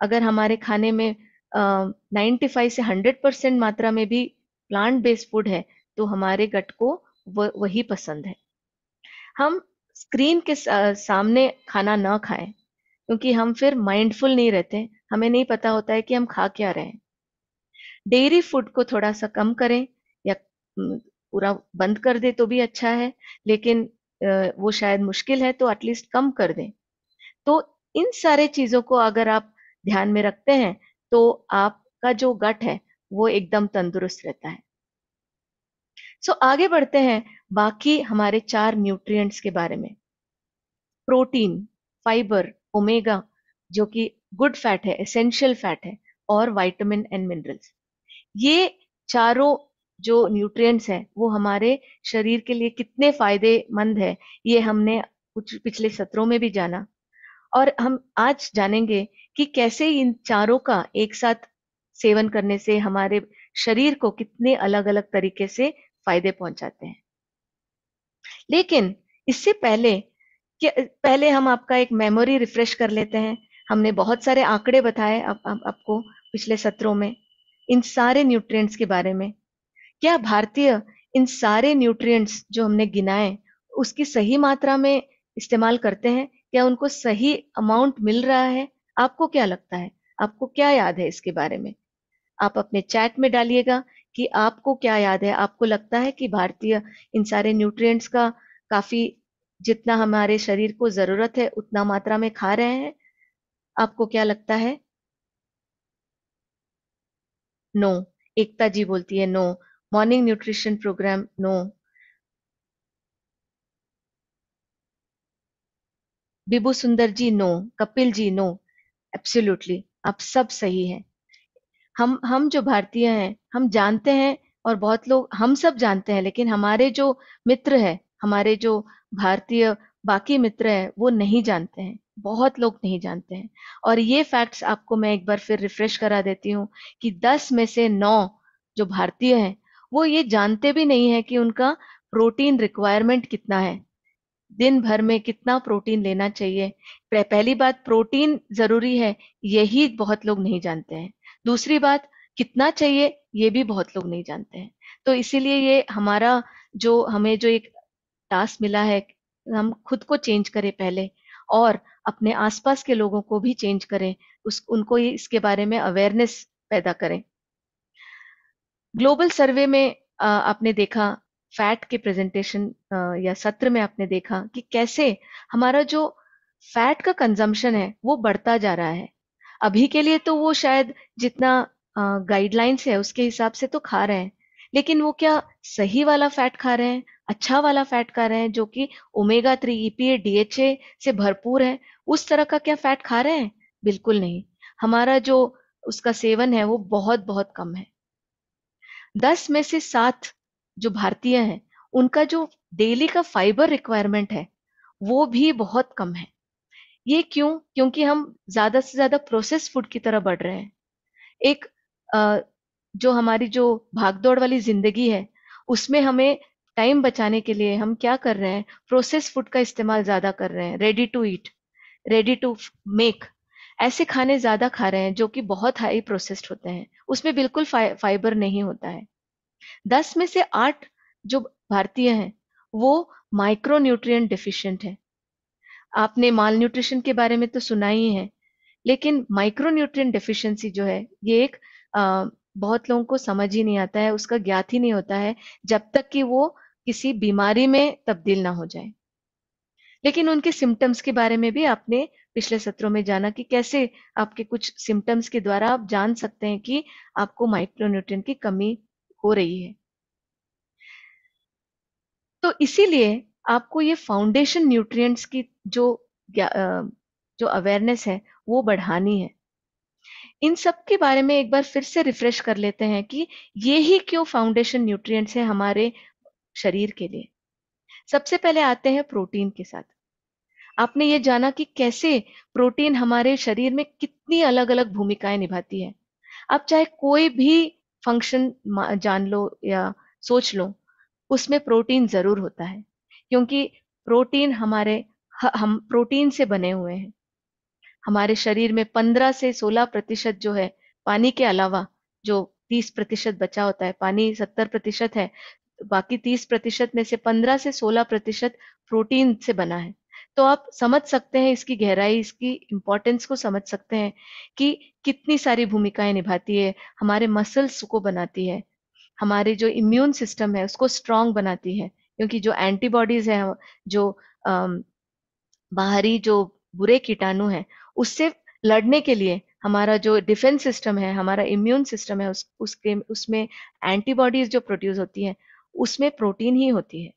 Speaker 4: अगर हमारे खाने में नाइन्टी फाइव से हंड्रेड परसेंट मात्रा में भी प्लांट बेस्ड फूड है तो हमारे गट को वही पसंद है हम स्क्रीन के सामने खाना ना खाएं क्योंकि हम फिर माइंडफुल नहीं रहते हमें नहीं पता होता है कि हम खा क्या रहे हैं डेयरी फूड को थोड़ा सा कम करें या पूरा बंद कर दे तो भी अच्छा है लेकिन वो शायद मुश्किल है तो एटलीस्ट कम कर दें तो इन सारे चीजों को अगर आप ध्यान में रखते हैं तो आपका जो गट है वो एकदम तंदुरुस्त रहता है सो आगे बढ़ते हैं बाकी हमारे चार न्यूट्रिएंट्स के बारे में प्रोटीन फाइबर ओमेगा जो कि गुड फैट है एसेंशियल फैट है और वाइटामिन एंड मिनरल्स ये चारों जो न्यूट्रिएंट्स हैं वो हमारे शरीर के लिए कितने फायदेमंद है ये हमने कुछ पिछले सत्रों में भी जाना और हम आज जानेंगे कि कैसे इन चारों का एक साथ सेवन करने से हमारे शरीर को कितने अलग अलग तरीके से फायदे पहुंचाते हैं लेकिन इससे पहले कि पहले हम आपका एक मेमोरी रिफ्रेश कर लेते हैं हमने बहुत सारे आंकड़े बताए आप, आप, आपको पिछले सत्रों में इन सारे न्यूट्रिएंट्स के बारे में क्या भारतीय इन सारे न्यूट्रिएंट्स जो हमने गिनाए उसकी सही मात्रा में इस्तेमाल करते हैं क्या उनको सही अमाउंट मिल रहा है आपको क्या लगता है आपको क्या याद है इसके बारे में आप अपने चैट में डालिएगा कि आपको क्या याद है आपको लगता है कि भारतीय इन सारे न्यूट्रिएंट्स का काफी जितना हमारे शरीर को जरूरत है उतना मात्रा में खा रहे हैं आपको क्या लगता है नो no. एकता जी बोलती है no morning nutrition programme no Bibu Sundar ji no Kapil ji no absolutely आप सब सही हैं हम हम जो भारतीय हैं हम जानते हैं और बहुत लोग हम सब जानते हैं लेकिन हमारे जो मित्र है हमारे जो भारतीय बाकी मित्र है वो नहीं जानते हैं बहुत लोग नहीं जानते हैं और ये फैक्ट्स आपको मैं एक बार फिर रिफ्रेश करा देती हूँ कि दस में से नौ जो भारतीय हैं वो ये जानते भी नहीं है कि उनका प्रोटीन रिक्वायरमेंट कितना है दिन भर में कितना प्रोटीन लेना चाहिए पहली बात प्रोटीन जरूरी है यही बहुत लोग नहीं जानते हैं दूसरी बात कितना चाहिए ये भी बहुत लोग नहीं जानते हैं तो इसीलिए ये हमारा जो हमें जो एक टास्क मिला है हम खुद को चेंज करें पहले और अपने आसपास के लोगों को भी चेंज करें उस उनको इसके बारे में अवेयरनेस पैदा करें ग्लोबल सर्वे में आपने देखा फैट के प्रेजेंटेशन या सत्र में आपने देखा कि कैसे हमारा जो फैट का कंजम्पशन है वो बढ़ता जा रहा है अभी के लिए तो वो शायद जितना गाइडलाइंस है उसके हिसाब से तो खा रहे हैं लेकिन वो क्या सही वाला फैट खा रहे हैं अच्छा वाला फैट खा रहे हैं जो कि ओमेगा थ्री ईपीए डीएचए से भरपूर है उस तरह का क्या फैट खा रहे हैं बिल्कुल नहीं हमारा जो उसका सेवन है वो बहुत बहुत कम है दस में से सात जो भारतीय हैं उनका जो डेली का फाइबर रिक्वायरमेंट है वो भी बहुत कम है ये क्यों क्योंकि हम ज्यादा से ज्यादा प्रोसेस फूड की तरह बढ़ रहे हैं एक आ, जो हमारी जो भागदौड़ वाली जिंदगी है उसमें हमें टाइम बचाने के लिए हम क्या कर रहे हैं प्रोसेस फूड का इस्तेमाल ज्यादा कर रहे हैं ready to eat ready to make ऐसे खाने ज्यादा खा रहे हैं जो कि बहुत हाई प्रोसेस्ड होते हैं उसमें बिल्कुल फाइबर नहीं होता है दस में से आठ जो भारतीय हैं वो माइक्रो न्यूट्रिएंट डिफिशियंट है आपने माल न्यूट्रिशन के बारे में तो सुना ही है लेकिन माइक्रो न्यूट्रिय जो है ये एक आ, बहुत लोगों को समझ ही नहीं आता है उसका ज्ञात ही नहीं होता है जब तक कि वो किसी बीमारी में तब्दील ना हो जाए लेकिन उनके सिम्टम्स के बारे में भी आपने पिछले सत्रों में जाना कि कैसे आपके कुछ सिम्टम्स के द्वारा आप जान सकते हैं कि आपको माइक्रोन्यूट्रिय की कमी हो रही है तो इसीलिए आपको ये फाउंडेशन न्यूट्रिएंट्स की जो जो अवेयरनेस है वो बढ़ानी है इन सब के बारे में एक बार फिर से रिफ्रेश कर लेते हैं कि ये ही क्यों फाउंडेशन न्यूट्रिएंट्स है हमारे शरीर के लिए सबसे पहले आते हैं प्रोटीन के साथ आपने ये जाना कि कैसे प्रोटीन हमारे शरीर में कितनी अलग अलग भूमिकाएं निभाती है आप चाहे कोई भी फंक्शन जान लो या सोच लो उसमें प्रोटीन जरूर होता है क्योंकि प्रोटीन हमारे हम प्रोटीन से बने हुए हैं हमारे शरीर में 15 से 16 प्रतिशत जो है पानी के अलावा जो 30 प्रतिशत बचा होता है पानी 70 प्रतिशत है बाकी 30 प्रतिशत में से 15 से 16 प्रतिशत प्रोटीन से बना है तो आप समझ सकते हैं इसकी गहराई इसकी इंपॉर्टेंस को समझ सकते हैं कि कितनी सारी भूमिकाएं निभाती है हमारे मसल्स को बनाती है हमारे जो इम्यून सिस्टम है उसको स्ट्रांग बनाती है क्योंकि जो एंटीबॉडीज है जो बाहरी जो बुरे कीटाणु है उससे लड़ने के लिए हमारा जो डिफेंस सिस्टम है हमारा इम्यून सिस्टम है उस उसके उसमें एंटीबॉडीज जो प्रोड्यूस होती है उसमें प्रोटीन ही होती है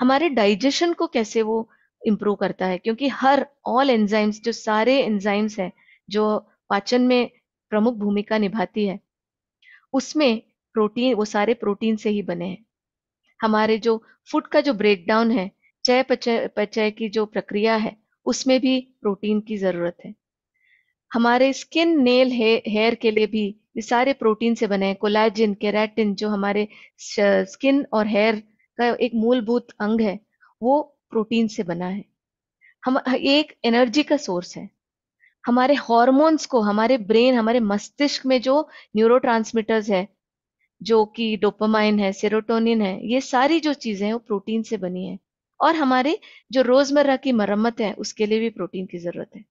Speaker 4: हमारे डाइजेशन को कैसे वो इम्प्रूव करता है क्योंकि हर ऑल एंजाइम्स जो सारे एंजाइम्स हैं जो पाचन में प्रमुख भूमिका निभाती है उसमें प्रोटीन वो सारे प्रोटीन से ही बने हैं हमारे जो फूड का जो ब्रेकडाउन है चय पचय पचय की जो प्रक्रिया है उसमें भी प्रोटीन की जरूरत है हमारे स्किन नेल हे, हेयर के लिए भी ये सारे प्रोटीन से बने हैं कोलाजिन केराटिन जो हमारे स्किन और हेयर का एक मूलभूत अंग है वो प्रोटीन से बना है हम एक एनर्जी का सोर्स है हमारे हॉर्मोन्स को हमारे ब्रेन हमारे मस्तिष्क में जो न्यूरो है जो कि डोपामाइन है सेरोटोनिन है ये सारी जो चीजें हैं वो प्रोटीन से बनी है और हमारे जो रोजमर्रा की मरम्मत है उसके लिए भी प्रोटीन की जरूरत है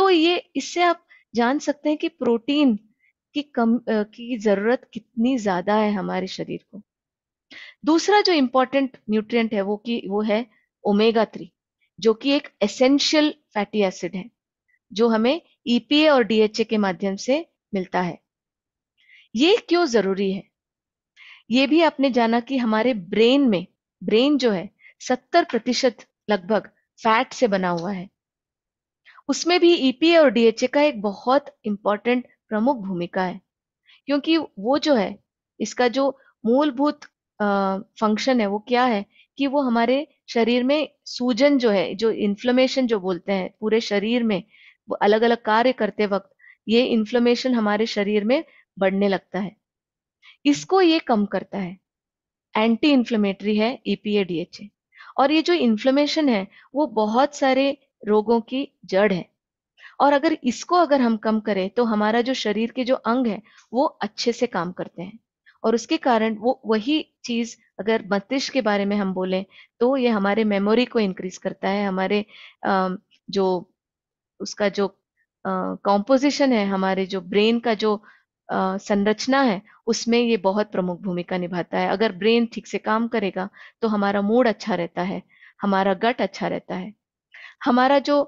Speaker 4: तो ये इससे आप जान सकते हैं कि प्रोटीन की कम की जरूरत कितनी ज्यादा है हमारे शरीर को दूसरा जो इम्पोर्टेंट न्यूट्रिएंट है वो कि वो है ओमेगा थ्री जो कि एक एसेंशियल फैटी एसिड है जो हमें ईपीए e और डीएचए के माध्यम से मिलता है ये क्यों जरूरी है ये भी आपने जाना कि हमारे ब्रेन में ब्रेन जो है सत्तर प्रतिशत लगभग फैट से बना हुआ है उसमें भी ईपीए e और डीएचए का एक बहुत इंपॉर्टेंट प्रमुख भूमिका है क्योंकि वो जो है इसका जो मूलभूत फंक्शन है वो क्या है कि वो हमारे शरीर में सूजन जो है जो इन्फ्लोमेशन जो बोलते हैं पूरे शरीर में वो अलग अलग कार्य करते वक्त ये इन्फ्लोमेशन हमारे शरीर में बढ़ने लगता है इसको ये कम करता है एंटी इंफ्लेमेटरी है ईपीए e डीएचए और ये जो इन्फ्लेमेशन है वो बहुत सारे रोगों की जड़ है और अगर इसको अगर हम कम करें तो हमारा जो शरीर के जो अंग है वो अच्छे से काम करते हैं और उसके कारण वो वही चीज अगर मस्तिष्क के बारे में हम बोलें तो ये हमारे मेमोरी को इंक्रीज करता है हमारे जो उसका जो कॉम्पोजिशन है हमारे जो ब्रेन का जो संरचना है उसमें ये बहुत प्रमुख भूमिका निभाता है अगर ब्रेन ठीक से काम करेगा तो हमारा मूड अच्छा रहता है हमारा गट अच्छा रहता है हमारा जो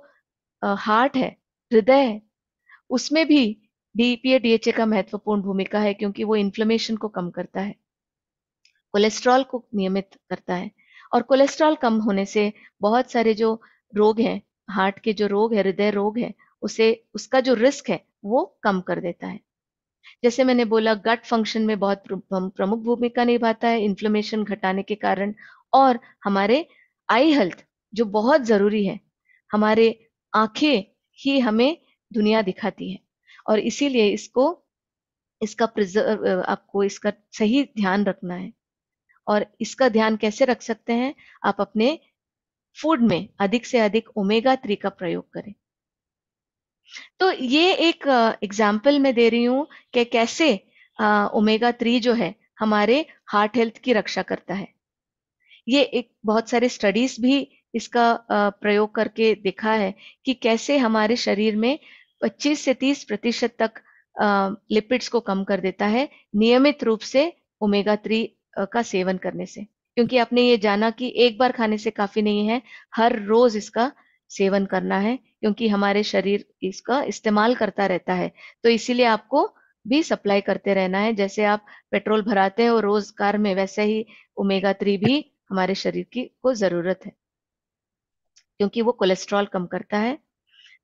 Speaker 4: हार्ट है हृदय है उसमें भी डीपीए डीएचए e का महत्वपूर्ण भूमिका है क्योंकि वो इन्फ्लेमेशन को कम करता है कोलेस्ट्रॉल को नियमित करता है और कोलेस्ट्रॉल कम होने से बहुत सारे जो रोग हैं हार्ट के जो रोग है हृदय रोग है उसे उसका जो रिस्क है वो कम कर देता है जैसे मैंने बोला गट फंक्शन में बहुत प्रमुख भूमिका निभाता है इन्फ्लोमेशन घटाने के कारण और हमारे आई हेल्थ जो बहुत जरूरी है हमारे आंखें ही हमें दुनिया दिखाती है और इसीलिए इसको इसका प्रिजर्व आपको इसका सही ध्यान रखना है और इसका ध्यान कैसे रख सकते हैं आप अपने फूड में अधिक से अधिक ओमेगा थ्री का प्रयोग करें तो ये एक एग्जाम्पल मैं दे रही हूँ कि कैसे ओमेगा थ्री जो है हमारे हार्ट हेल्थ की रक्षा करता है ये एक बहुत सारे स्टडीज भी इसका प्रयोग करके देखा है कि कैसे हमारे शरीर में 25 से 30 प्रतिशत तक लिपिड्स को कम कर देता है नियमित रूप से ओमेगा थ्री का सेवन करने से क्योंकि आपने ये जाना कि एक बार खाने से काफी नहीं है हर रोज इसका सेवन करना है क्योंकि हमारे शरीर इसका इस्तेमाल करता रहता है तो इसीलिए आपको भी सप्लाई करते रहना है जैसे आप पेट्रोल भराते और रोज कार में वैसे ही ओमेगा थ्री भी हमारे शरीर की को जरूरत है क्योंकि वो कोलेस्ट्रॉल कम करता है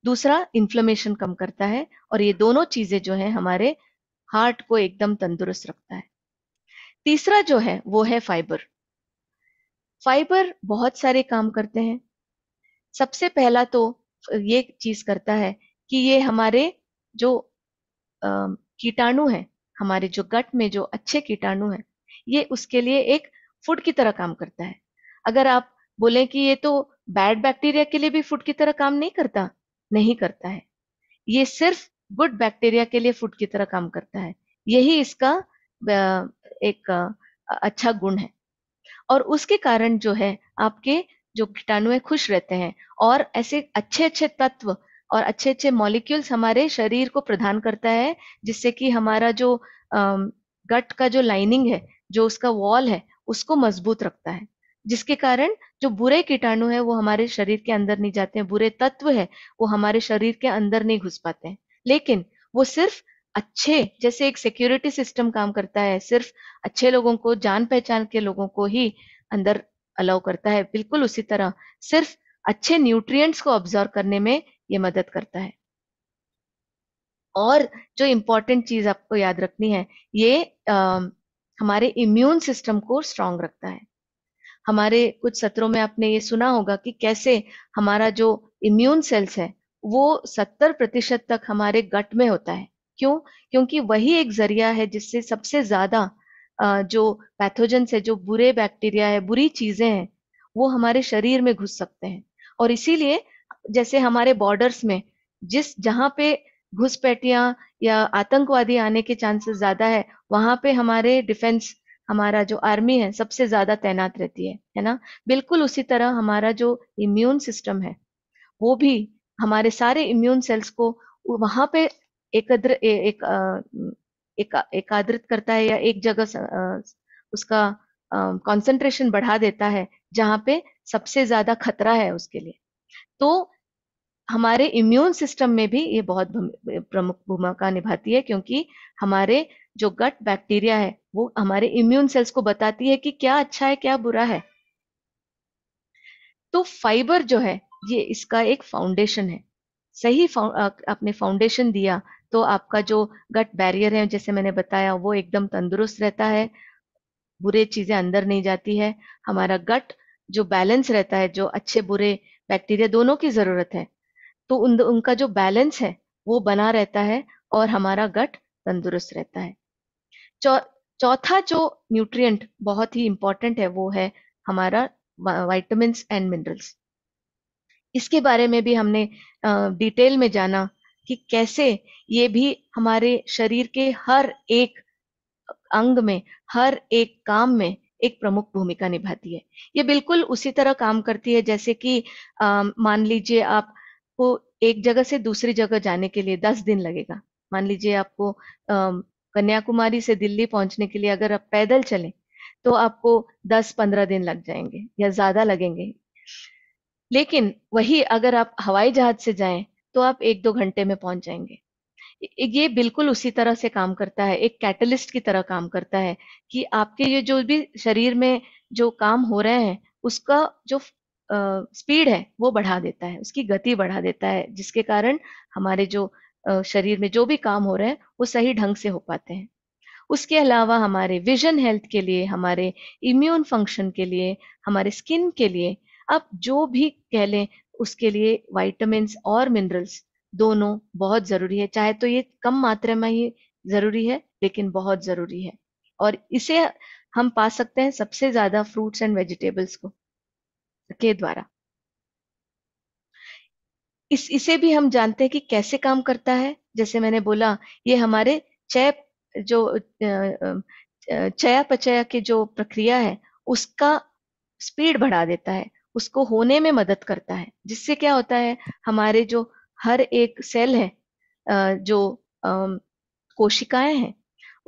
Speaker 4: दूसरा इन्फ्लेमेशन कम करता है और ये दोनों चीजें जो है हमारे हार्ट को एकदम तंदुरुस्त रखता है तीसरा जो है वो है फाइबर फाइबर बहुत सारे काम करते हैं सबसे पहला तो ये चीज करता है कि ये हमारे जो कीटाणु है हमारे जो गट में जो अच्छे कीटाणु है ये उसके लिए एक फूड की तरह काम करता है अगर आप बोले कि ये तो बैड बैक्टीरिया के लिए भी फूड की तरह काम नहीं करता नहीं करता है ये सिर्फ गुड बैक्टीरिया के लिए फूड की तरह काम करता है यही इसका एक अच्छा गुण है और उसके कारण जो है आपके जो कीटाणु है खुश रहते हैं और ऐसे अच्छे अच्छे तत्व और अच्छे अच्छे मॉलिक्यूल्स हमारे शरीर को प्रदान करता है जिससे कि हमारा जो गट का जो लाइनिंग है जो उसका वॉल है उसको मजबूत रखता है जिसके कारण जो बुरे कीटाणु है वो हमारे शरीर के अंदर नहीं जाते हैं बुरे तत्व है वो हमारे शरीर के अंदर नहीं घुस पाते हैं लेकिन वो सिर्फ अच्छे जैसे एक सिक्योरिटी सिस्टम काम करता है सिर्फ अच्छे लोगों को जान पहचान के लोगों को ही अंदर अलाउ करता है बिल्कुल उसी तरह सिर्फ अच्छे न्यूट्रिएंट्स को ऑब्जर्व करने में ये मदद करता है और जो इम्पोर्टेंट चीज आपको याद रखनी है ये आ, हमारे इम्यून सिस्टम को स्ट्रांग रखता है हमारे कुछ सत्रों में आपने ये सुना होगा कि कैसे हमारा जो इम्यून सेल्स है वो सत्तर प्रतिशत तक हमारे गट में होता है क्यों क्योंकि वही एक जरिया है जिससे सबसे ज्यादा जो पैथोजेंस है जो बुरे बैक्टीरिया है बुरी चीजें हैं वो हमारे शरीर में घुस सकते हैं और इसीलिए जैसे हमारे बॉर्डर्स में जिस जहाँ पे घुसपैठिया या आतंकवादी आने के चांसेस ज्यादा है वहां पे हमारे डिफेंस हमारा जो आर्मी है सबसे ज्यादा तैनात रहती है है ना बिल्कुल उसी तरह हमारा जो इम्यून सिस्टम है वो भी हमारे सारे इम्यून सेल्स को वहां पे एकत्र एक, एक, एक एक एकाद्रित करता है या एक जगह उसका कंसंट्रेशन बढ़ा देता है जहां पे सबसे ज्यादा खतरा है उसके लिए तो हमारे इम्यून सिस्टम में भी ये बहुत प्रमुख भूमिका निभाती है क्योंकि हमारे जो गट बैक्टीरिया है वो हमारे इम्यून सेल्स को बताती है कि क्या अच्छा है क्या बुरा है तो फाइबर जो है ये इसका एक फाउंडेशन है सही फा, आपने फाउंडेशन दिया तो आपका जो गट बैरियर है जैसे मैंने बताया वो एकदम तंदुरुस्त रहता है बुरे चीजें अंदर नहीं जाती है हमारा गट जो बैलेंस रहता है जो अच्छे बुरे बैक्टीरिया दोनों की जरूरत है तो उन उनका जो बैलेंस है वो बना रहता है और हमारा गट तंदुरुस्त रहता है चौ, चौथा जो न्यूट्रिएंट बहुत ही इंपॉर्टेंट है वो है हमारा वाइटमिन एंड मिनरल्स इसके बारे में भी हमने डिटेल में जाना कि कैसे ये भी हमारे शरीर के हर एक अंग में हर एक काम में एक प्रमुख भूमिका निभाती है ये बिल्कुल उसी तरह काम करती है जैसे कि मान लीजिए आपको एक जगह से दूसरी जगह जाने के लिए दस दिन लगेगा मान लीजिए आपको कन्याकुमारी से दिल्ली पहुंचने के लिए अगर आप पैदल चले तो आपको दस पंद्रह दिन लग जाएंगे या ज्यादा लगेंगे लेकिन वही अगर आप हवाई जहाज से जाएं तो आप एक दो घंटे में पहुंच जाएंगे ये बिल्कुल उसी तरह से काम करता है एक कैटलिस्ट की तरह काम करता है कि आपके ये जो भी शरीर में जो काम हो रहे हैं उसका जो स्पीड है वो बढ़ा देता है उसकी गति बढ़ा देता है जिसके कारण हमारे जो शरीर में जो भी काम हो रहे हैं वो सही ढंग से हो पाते हैं उसके अलावा हमारे विजन हेल्थ के लिए हमारे इम्यून फंक्शन के लिए हमारे स्किन के लिए आप जो भी कह लें उसके लिए वाइटामिन और मिनरल्स दोनों बहुत जरूरी है चाहे तो ये कम मात्रा में ही जरूरी है लेकिन बहुत जरूरी है और इसे हम पा सकते हैं सबसे ज्यादा फ्रूट्स एंड वेजिटेबल्स को के द्वारा इस इसे भी हम जानते हैं कि कैसे काम करता है जैसे मैंने बोला ये हमारे चय जो चया पचया की जो प्रक्रिया है उसका स्पीड बढ़ा देता है उसको होने में मदद करता है जिससे क्या होता है हमारे जो हर एक सेल है जो कोशिकाएं हैं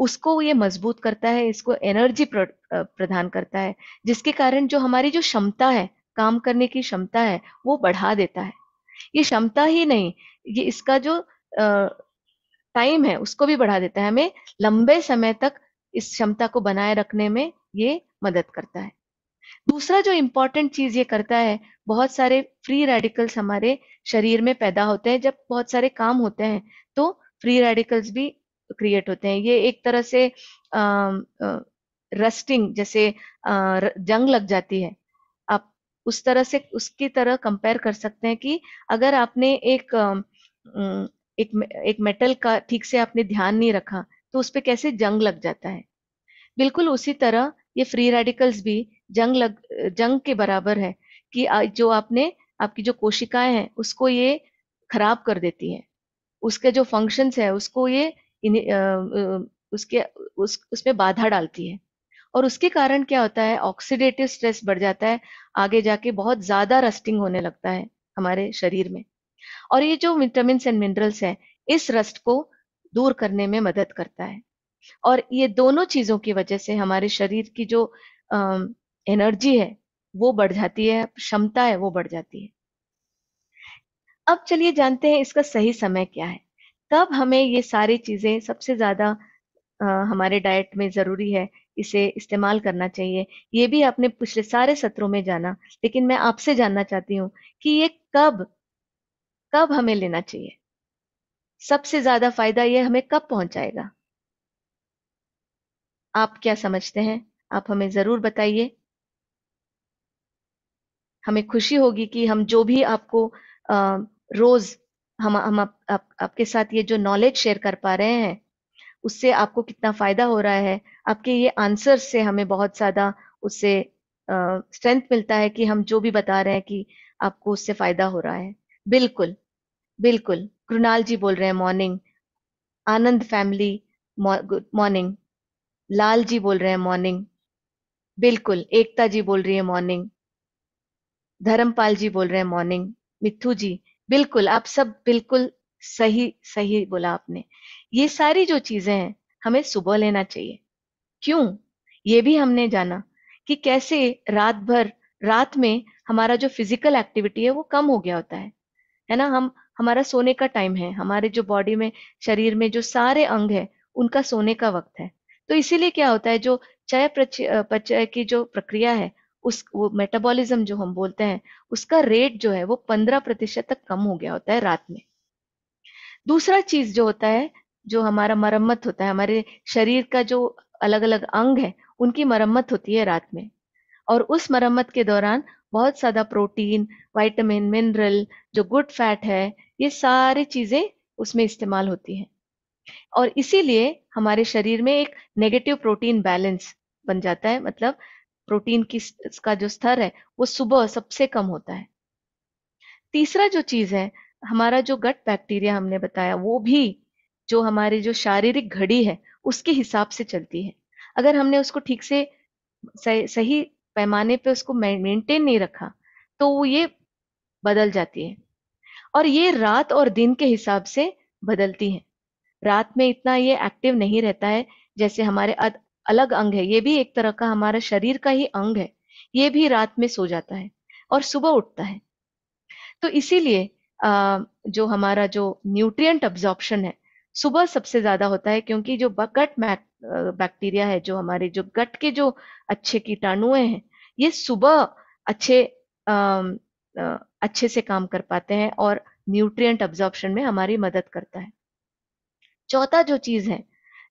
Speaker 4: उसको ये मजबूत करता है इसको एनर्जी प्रदान करता है जिसके कारण जो हमारी जो क्षमता है काम करने की क्षमता है वो बढ़ा देता है ये क्षमता ही नहीं ये इसका जो टाइम है उसको भी बढ़ा देता है हमें लंबे समय तक इस क्षमता को बनाए रखने में ये मदद करता है दूसरा जो इम्पोर्टेंट चीज ये करता है बहुत सारे फ्री रेडिकल्स हमारे शरीर में पैदा होते हैं जब बहुत सारे काम होते हैं तो फ्री रेडिकल्स भी क्रिएट होते हैं ये एक तरह से आ, आ, रस्टिंग जैसे आ, जंग लग जाती है आप उस तरह से उसकी तरह कंपेयर कर सकते हैं कि अगर आपने एक एक एक मेटल का ठीक से आपने ध्यान नहीं रखा तो उस पर कैसे जंग लग जाता है बिल्कुल उसी तरह ये फ्री रेडिकल्स भी जंग लग जंग के बराबर है कि जो आपने आपकी जो कोशिकाएं हैं उसको ये खराब कर देती है उसके जो फंक्शंस है उसको ये इन, उसके उस उसमें बाधा डालती है और उसके कारण क्या होता है ऑक्सीडेटिव स्ट्रेस बढ़ जाता है आगे जाके बहुत ज्यादा रस्टिंग होने लगता है हमारे शरीर में और ये जो विटामिन एंड मिनरल्स है इस रस्ट को दूर करने में मदद करता है और ये दोनों चीजों की वजह से हमारे शरीर की जो एनर्जी है वो बढ़ जाती है क्षमता है वो बढ़ जाती है अब चलिए जानते हैं इसका सही समय क्या है कब हमें ये सारी चीजें सबसे ज्यादा हमारे डाइट में जरूरी है इसे इस्तेमाल करना चाहिए ये भी आपने पिछले सारे सत्रों में जाना लेकिन मैं आपसे जानना चाहती हूँ कि ये कब कब हमें लेना चाहिए सबसे ज्यादा फायदा ये हमें कब पहुंचाएगा आप क्या समझते हैं आप हमें जरूर बताइए हमें खुशी होगी कि हम जो भी आपको आ, रोज हम हम आप, आप, आपके साथ ये जो नॉलेज शेयर कर पा रहे हैं उससे आपको कितना फायदा हो रहा है आपके ये आंसर से हमें बहुत ज्यादा उससे स्ट्रेंथ मिलता है कि हम जो भी बता रहे हैं कि आपको उससे फायदा हो रहा है बिल्कुल बिल्कुल कृणाल जी बोल रहे हैं morning Anand family good morning Lal ji बोल रहे हैं मॉर्निंग बिल्कुल एकता जी बोल रही है मॉर्निंग धर्मपाल जी बोल रहे हैं मॉर्निंग मिथु जी बिल्कुल आप सब बिल्कुल सही सही बोला आपने ये सारी जो चीजें हैं हमें सुबह लेना चाहिए क्यों ये भी हमने जाना कि कैसे रात भर रात में हमारा जो फिजिकल एक्टिविटी है वो कम हो गया होता है है ना हम हमारा सोने का टाइम है हमारे जो बॉडी में शरीर में जो सारे अंग है उनका सोने का वक्त है तो इसीलिए क्या होता है जो चय प्रचय की जो प्रक्रिया है उस वो मेटाबॉलिज्म जो हम बोलते हैं उसका रेट जो है वो पंद्रह प्रतिशत तक कम हो गया होता है रात में दूसरा चीज जो होता है जो हमारा मरम्मत होता है हमारे शरीर का जो अलग अलग अंग है उनकी मरम्मत होती है रात में और उस मरम्मत के दौरान बहुत ज्यादा प्रोटीन वाइटामिन मिनरल जो गुड फैट है ये सारी चीजें उसमें इस्तेमाल होती हैं और इसीलिए हमारे शरीर में एक नेगेटिव प्रोटीन बैलेंस बन जाता है मतलब प्रोटीन की का जो स्तर है वो सुबह सबसे कम होता है तीसरा जो चीज है हमारा जो गट बैक्टीरिया हमने बताया वो भी जो हमारी जो शारीरिक घड़ी है उसके हिसाब से चलती है अगर हमने उसको ठीक से सही, पैमाने पे उसको मेंटेन नहीं रखा तो वो ये बदल जाती है और ये रात और दिन के हिसाब से बदलती है रात में इतना ये एक्टिव नहीं रहता है जैसे हमारे अलग अंग है ये भी एक तरह का हमारा शरीर का ही अंग है ये भी रात में सो जाता है और सुबह उठता है तो इसीलिए जो हमारा जो न्यूट्रिएंट अब्जॉर्प्शन है सुबह सबसे ज्यादा होता है क्योंकि जो गट बैक्टीरिया है जो हमारे जो गट के जो अच्छे कीटाणुए हैं ये सुबह अच्छे अच्छे से काम कर पाते हैं और न्यूट्रिएंट अब्जॉर्प्शन में हमारी मदद करता है चौथा जो चीज है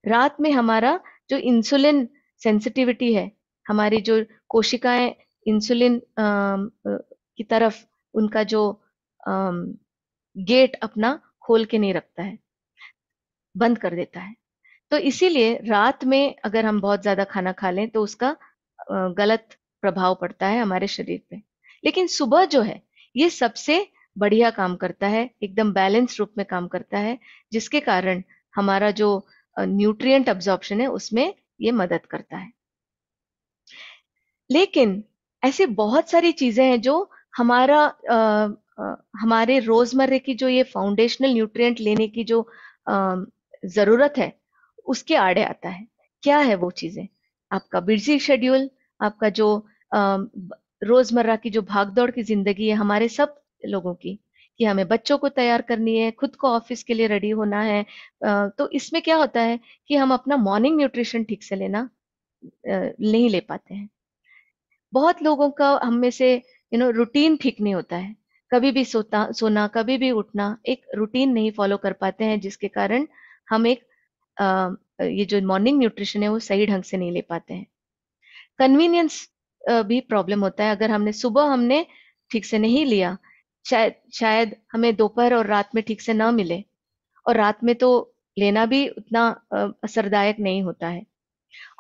Speaker 4: रात में हमारा जो इंसुलिन सेंसिटिविटी है हमारी जो कोशिकाएं इंसुलिन की तरफ उनका जो गेट अपना खोल के नहीं रखता है बंद कर देता है तो इसीलिए रात में अगर हम बहुत ज्यादा खाना खा लें तो उसका गलत प्रभाव पड़ता है हमारे शरीर पे लेकिन सुबह जो है ये सबसे बढ़िया काम करता है एकदम बैलेंस रूप में काम करता है जिसके कारण हमारा जो न्यूट्रिएंट अब्जॉर्प्शन है उसमें ये मदद करता है लेकिन ऐसे बहुत सारी चीजें हैं जो हमारा आ, आ, हमारे रोजमर्रे की जो ये फाउंडेशनल न्यूट्रिएंट लेने की जो आ, जरूरत है उसके आड़े आता है क्या है वो चीजें आपका बिजी शेड्यूल आपका जो रोजमर्रा की जो भागदौड़ की जिंदगी है हमारे सब लोगों की कि हमें बच्चों को तैयार करनी है खुद को ऑफिस के लिए रेडी होना है तो इसमें क्या होता है कि हम अपना मॉर्निंग न्यूट्रिशन ठीक से लेना नहीं ले पाते हैं बहुत लोगों का हम में से यू नो रूटीन ठीक नहीं होता है कभी भी सोता सोना कभी भी उठना एक रूटीन नहीं फॉलो कर पाते हैं जिसके कारण हम एक आ, ये जो मॉर्निंग न्यूट्रिशन है वो सही ढंग से नहीं ले पाते हैं कन्वीनियंस भी प्रॉब्लम होता है अगर हमने सुबह हमने ठीक से नहीं लिया शायद शायद हमें दोपहर और रात में ठीक से ना मिले और रात में तो लेना भी उतना असरदायक नहीं होता है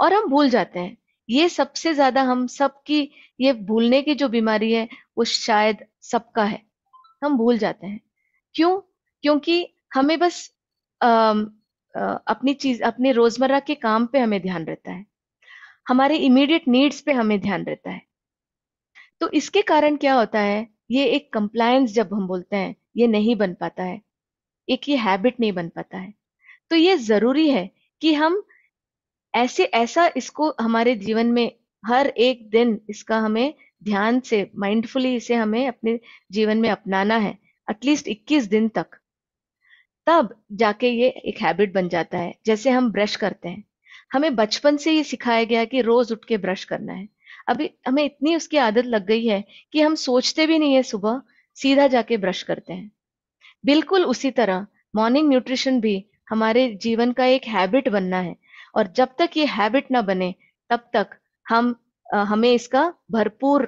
Speaker 4: और हम भूल जाते हैं ये सबसे ज्यादा हम सब की ये भूलने की जो बीमारी है वो शायद सबका है हम भूल जाते हैं क्यों क्योंकि हमें बस आ, आ, अपनी चीज अपने रोजमर्रा के काम पे हमें ध्यान रहता है हमारे इमीडिएट नीड्स पे हमें ध्यान रहता है तो इसके कारण क्या होता है ये एक कंप्लायंस जब हम बोलते हैं ये नहीं बन पाता है एक ये हैबिट नहीं बन पाता है तो ये जरूरी है कि हम ऐसे ऐसा इसको हमारे जीवन में हर एक दिन इसका हमें ध्यान से माइंडफुली इसे हमें अपने जीवन में अपनाना है एटलीस्ट 21 दिन तक तब जाके ये एक हैबिट बन जाता है जैसे हम ब्रश करते हैं हमें बचपन से ये सिखाया गया कि रोज उठ के ब्रश करना है अभी हमें इतनी उसकी आदत लग गई है कि हम सोचते भी नहीं है सुबह सीधा जाके ब्रश करते हैं बिल्कुल उसी तरह मॉर्निंग न्यूट्रिशन भी हमारे जीवन का एक हैबिट बनना है और जब तक ये हैबिट ना बने तब तक हम आ, हमें इसका भरपूर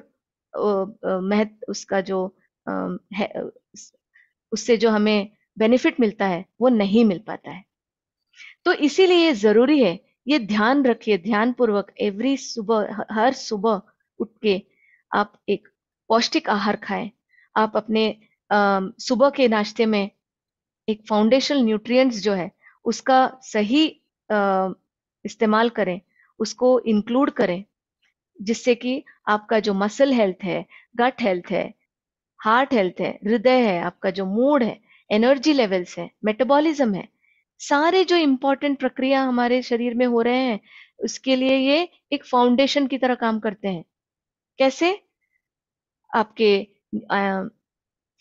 Speaker 4: महत्व उसका जो आ, है, उससे जो हमें बेनिफिट मिलता है वो नहीं मिल पाता है तो इसीलिए जरूरी है ये ध्यान रखिए ध्यान पूर्वक एवरी सुबह हर सुबह उठ के आप एक पौष्टिक आहार खाएं आप अपने सुबह के नाश्ते में एक फाउंडेशनल न्यूट्रिएंट्स जो है उसका सही इस्तेमाल करें उसको इंक्लूड करें जिससे कि आपका जो मसल हेल्थ है गट हेल्थ है हार्ट हेल्थ है हृदय है आपका जो मूड है एनर्जी लेवल्स है मेटाबॉलिज्म है सारे जो इंपॉर्टेंट प्रक्रिया हमारे शरीर में हो रहे हैं उसके लिए ये एक फाउंडेशन की तरह काम करते हैं कैसे आपके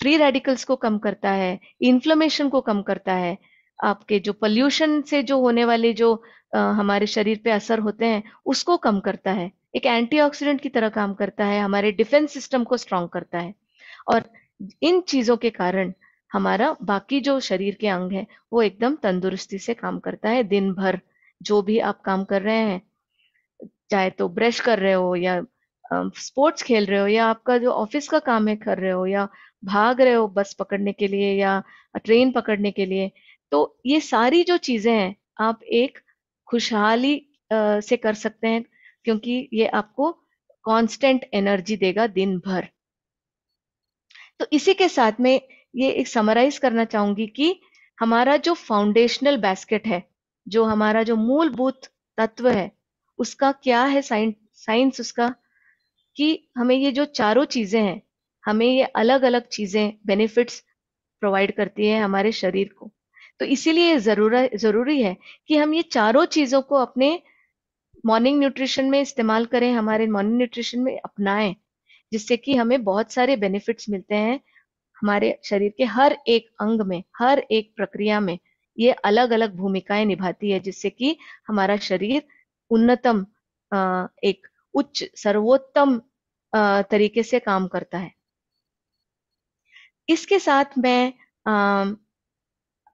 Speaker 4: फ्री रेडिकल्स को कम करता है इन्फ्लोमेशन को कम करता है आपके जो पॉल्यूशन से जो होने वाले जो आ, हमारे शरीर पे असर होते हैं उसको कम करता है एक एंटीऑक्सीडेंट की तरह काम करता है हमारे डिफेंस सिस्टम को स्ट्रांग करता है और इन चीजों के कारण हमारा बाकी जो शरीर के अंग है वो एकदम तंदुरुस्ती से काम करता है दिन भर जो भी आप काम कर रहे हैं चाहे तो ब्रश कर रहे हो या स्पोर्ट्स खेल रहे हो या आपका जो ऑफिस का काम है कर रहे हो या भाग रहे हो बस पकड़ने के लिए या ट्रेन पकड़ने के लिए तो ये सारी जो चीजें हैं आप एक खुशहाली से कर सकते हैं क्योंकि ये आपको कांस्टेंट एनर्जी देगा दिन भर तो इसी के साथ में ये एक समराइज करना चाहूंगी कि हमारा जो फाउंडेशनल बास्केट है जो हमारा जो मूलभूत तत्व है उसका क्या है साइंस साइंस उसका कि हमें ये जो चारों चीजें हैं हमें ये अलग अलग चीजें बेनिफिट्स प्रोवाइड करती है हमारे शरीर को तो इसीलिए जरूर जरूरी है कि हम ये चारों चीजों को अपने मॉर्निंग न्यूट्रिशन में इस्तेमाल करें हमारे मॉर्निंग न्यूट्रिशन में अपनाएं जिससे कि हमें बहुत सारे बेनिफिट्स मिलते हैं हमारे शरीर के हर एक अंग में हर एक प्रक्रिया में ये अलग अलग भूमिकाएं निभाती है जिससे कि हमारा शरीर उन्नतम एक उच्च सर्वोत्तम तरीके से काम करता है इसके साथ मैं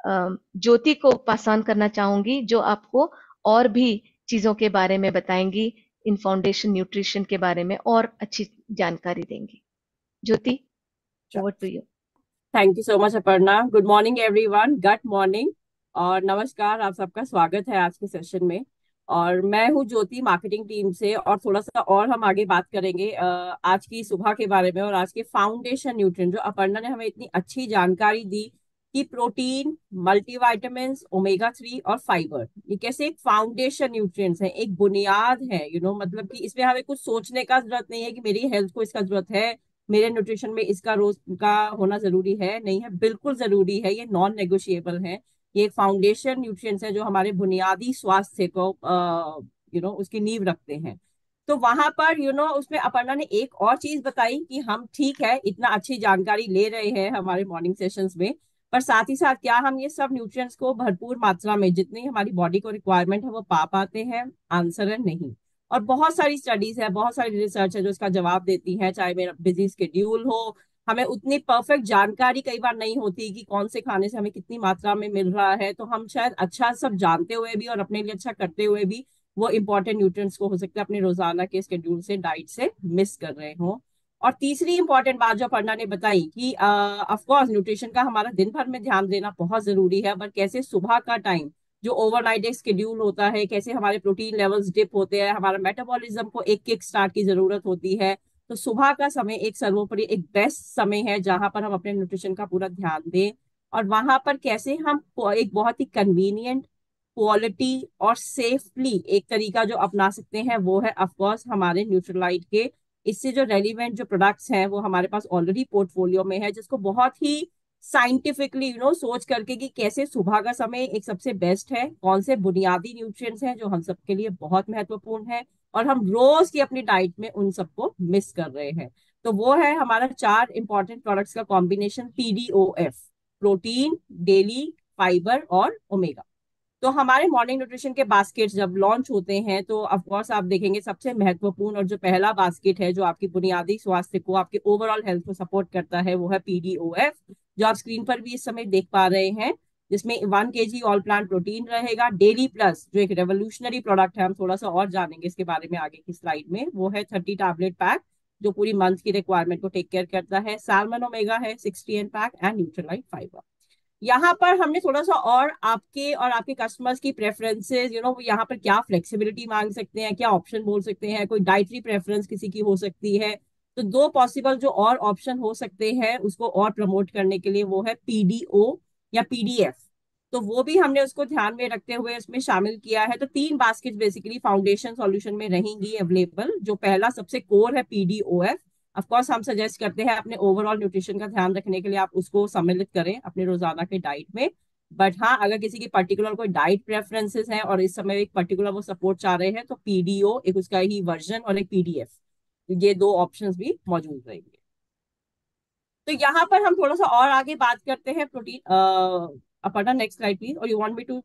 Speaker 4: ज्योति को पासान करना चाहूंगी जो आपको और भी चीजों के बारे में बताएंगी इन फाउंडेशन न्यूट्रिशन के बारे में और अच्छी जानकारी देंगी Jyoti over to you thank you
Speaker 3: so much Aparna good morning everyone good morning और नमस्कार आप सबका स्वागत है आज के सेशन में और मैं हूँ ज्योति मार्केटिंग टीम से और थोड़ा सा और हम आगे बात करेंगे आज की सुबह के बारे में और आज के फाउंडेशन न्यूट्रिएंट जो अपर्णा ने हमें इतनी अच्छी जानकारी दी कि प्रोटीन मल्टीवाइटामिन ओमेगा थ्री और फाइबर ये कैसे एक फाउंडेशन न्यूट्रिएंट्स है एक बुनियाद है यू you नो know, मतलब कि इसमें हमें कुछ सोचने का जरूरत नहीं है कि मेरी हेल्थ को इसका जरूरत है मेरे न्यूट्रिशन में इसका रोज का होना जरूरी है नहीं है बिल्कुल जरूरी है ये नॉन नेगोशिएबल है ये एक फाउंडेशन न्यूट्रिएंट्स है जो हमारे बुनियादी स्वास्थ्य को यू नो उसकी नींव रखते हैं तो वहां पर यू you नो know, उसमें अपर्णा ने एक और चीज बताई कि हम ठीक है इतना अच्छी जानकारी ले रहे हैं हमारे मॉर्निंग सेशन में पर साथ ही साथ क्या हम ये सब न्यूट्रिएंट्स को भरपूर मात्रा में जितनी हमारी बॉडी को रिक्वायरमेंट है वो पा पाते हैं आंसर है नहीं और बहुत सारी स्टडीज है बहुत सारी रिसर्च है जो इसका जवाब देती है चाहे मेरा बिजी स्केड्यूल हो हमें उतनी परफेक्ट जानकारी कई बार नहीं होती कि कौन से खाने से हमें कितनी मात्रा में मिल रहा है तो हम शायद अच्छा सब जानते हुए भी और अपने लिए अच्छा करते हुए भी वो इम्पोर्टेंट न्यूट्रिएंट्स को हो सकता है अपने रोजाना के स्केड्यूल से डाइट से मिस कर रहे हो और तीसरी इंपॉर्टेंट बात जो पर्णा ने बताई कि अफकोर्स न्यूट्रिशन का हमारा दिन भर में ध्यान देना बहुत जरूरी है बट कैसे सुबह का टाइम जो ओवरनाइट एक स्केड्यूल होता है कैसे हमारे प्रोटीन लेवल्स डिप होते हैं हमारा मेटाबॉलिज्म को एक किक स्टार्ट की जरूरत होती है तो सुबह का समय एक सर्वोपरि एक बेस्ट समय है जहां पर हम अपने न्यूट्रिशन का पूरा ध्यान दें और वहां पर कैसे हम एक बहुत ही कन्वीनियंट क्वालिटी और सेफली एक तरीका जो अपना सकते हैं वो है अफकोर्स हमारे न्यूट्रलाइट के इससे जो रेलिवेंट जो प्रोडक्ट्स हैं वो हमारे पास ऑलरेडी पोर्टफोलियो में है जिसको बहुत ही साइंटिफिकली यू नो सोच करके कि कैसे सुबह का समय एक सबसे बेस्ट है कौन से बुनियादी न्यूट्रिएंट्स हैं जो हम सबके लिए बहुत महत्वपूर्ण है और हम रोज की अपनी डाइट में उन सबको मिस कर रहे हैं तो वो है हमारा चार इंपॉर्टेंट प्रोडक्ट्स का combination PDOF protein daily fibre और ओमेगा तो हमारे मॉर्निंग न्यूट्रिशन के बास्केट जब लॉन्च होते हैं तो ऑफकोर्स आप देखेंगे सबसे महत्वपूर्ण और जो पहला बास्केट है जो आपकी बुनियादी स्वास्थ्य को आपके ओवरऑल हेल्थ को सपोर्ट करता है वो है पीडीओएफ जो आप स्क्रीन पर भी इस समय देख पा रहे हैं जिसमें one K G all plant protein रहेगा डेली प्लस जो एक रेवोल्यूशनरी प्रोडक्ट है हम थोड़ा सा और जानेंगे इसके बारे में आगे की स्लाइड में वो है थर्टी टैबलेट पैक जो पूरी मंथ की रिक्वायरमेंट को टेक केयर करता है सालमन ओमेगा है sixty N pack and Nutrilite fibre यहाँ पर हमने थोड़ा सा और आपके और आपके कस्टमर्स की प्रेफरेंसेस यू नो यहाँ पर क्या फ्लेक्सिबिलिटी मांग सकते हैं क्या ऑप्शन बोल सकते हैं कोई डाइटरी प्रेफरेंस किसी की हो सकती है तो दो पॉसिबल जो और ऑप्शन हो सकते हैं उसको और प्रमोट करने के लिए वो है पीडीओ या पीडीएफ तो वो भी हमने उसको ध्यान में रखते हुए इसमें शामिल किया है तो तीन बास्केट बेसिकली फाउंडेशन सॉल्यूशन में रहेंगी अवेलेबल जो पहला सबसे कोर है पीडीओएफ अफकोर्स हम सजेस्ट करते हैं अपने ओवरऑल न्यूट्रिशन का ध्यान रखने के लिए आप उसको सम्मिलित करें अपने रोजाना के डाइट में बट हाँ अगर किसी की पर्टिकुलर कोई डाइट प्रेफरेंसेस है और इस समय एक पर्टिकुलर वो सपोर्ट चाह रहे हैं तो पीडीओ एक उसका ही वर्जन और एक पीडीएफ ये दो ऑप्शंस भी मौजूद रहेंगे तो यहाँ पर हम थोड़ा सा और आगे बात करते हैं प्रोटीन अपना नेक्स्ट स्लाइड प्लीज और you want me to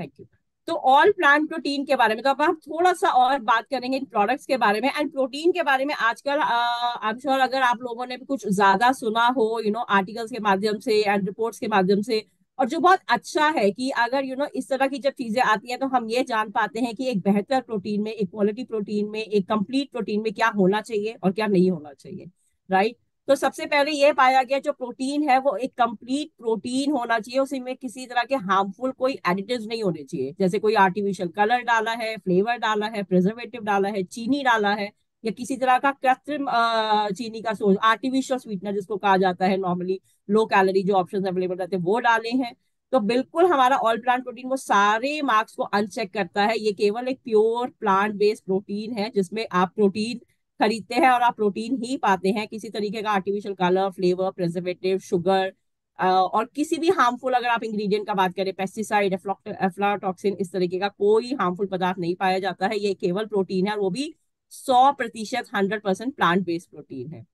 Speaker 3: thank you तो ऑल प्लांट प्रोटीन के बारे में तो अब हम थोड़ा सा और बात करेंगे इन प्रोडक्ट्स के बारे में एंड प्रोटीन के बारे में आजकल आई एम श्योर अगर आप लोगों ने भी कुछ ज्यादा सुना हो यू नो आर्टिकल्स के माध्यम से एंड रिपोर्ट्स के माध्यम से और जो बहुत अच्छा है कि अगर यू you नो know, इस तरह की जब चीजें आती हैं तो हम ये जान पाते हैं कि एक बेहतर प्रोटीन में एक क्वालिटी प्रोटीन में एक कंप्लीट प्रोटीन में क्या होना चाहिए और क्या नहीं होना चाहिए राइट तो सबसे पहले ये पाया गया जो प्रोटीन है वो एक कंप्लीट प्रोटीन होना चाहिए उसमें किसी तरह के हार्मफुल कोई एडिटिव नहीं होने चाहिए जैसे कोई आर्टिफिशियल कलर डाला है फ्लेवर डाला है प्रिजर्वेटिव डाला है चीनी डाला है या किसी तरह का कृत्रिम चीनी का सोर्स आर्टिफिशियल स्वीटनर जिसको कहा जाता है नॉर्मली लो कैलोरी जो ऑप्शन अवेलेबल रहते हैं वो डाले हैं तो बिल्कुल हमारा ऑल प्लांट प्रोटीन वो सारे मार्क्स को अनचेक करता है ये केवल एक प्योर प्लांट बेस्ड प्रोटीन है जिसमें आप प्रोटीन खरीदते हैं और आप प्रोटीन ही पाते हैं किसी तरीके का artificial colour flavour preservative sugar और किसी भी हार्मफुल अगर आप इंग्रेडिएंट का बात करें पेस्टिसाइड एफ्लाटॉक्सिन इस तरीके का कोई हार्मफुल पदार्थ नहीं पाया जाता है ये केवल प्रोटीन है और वो भी सौ प्रतिशत hundred percent plant based protein है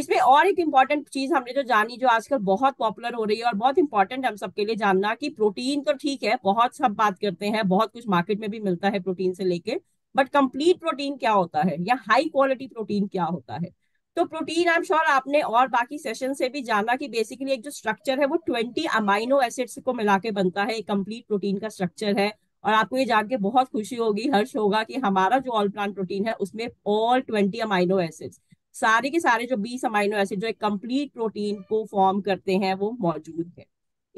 Speaker 3: इसमें और एक इम्पॉर्टेंट चीज हमने जो जानी जो आजकल बहुत पॉपुलर हो रही है और बहुत इंपॉर्टेंट हम सबके लिए जानना कि प्रोटीन तो ठीक है बहुत सब बात करते हैं बहुत कुछ मार्केट में भी मिलता है प्रोटीन से लेके बट कंप्लीट प्रोटीन क्या होता है या हाई क्वालिटी प्रोटीन क्या होता है तो प्रोटीन आई एम श्योर आपने और बाकी सेशन से भी जाना कि बेसिकली एक जो स्ट्रक्चर है वो ट्वेंटी अमाइनो एसिड्स को मिला के बनता है एक कंप्लीट प्रोटीन का स्ट्रक्चर है और आपको ये जान के बहुत खुशी होगी हर्ष होगा कि हमारा जो ऑल प्लांट प्रोटीन है उसमें ऑल ट्वेंटी अमाइनो एसिड्स सारे के सारे जो बीस अमाइनो एसिड जो एक कंप्लीट प्रोटीन को फॉर्म करते हैं वो मौजूद है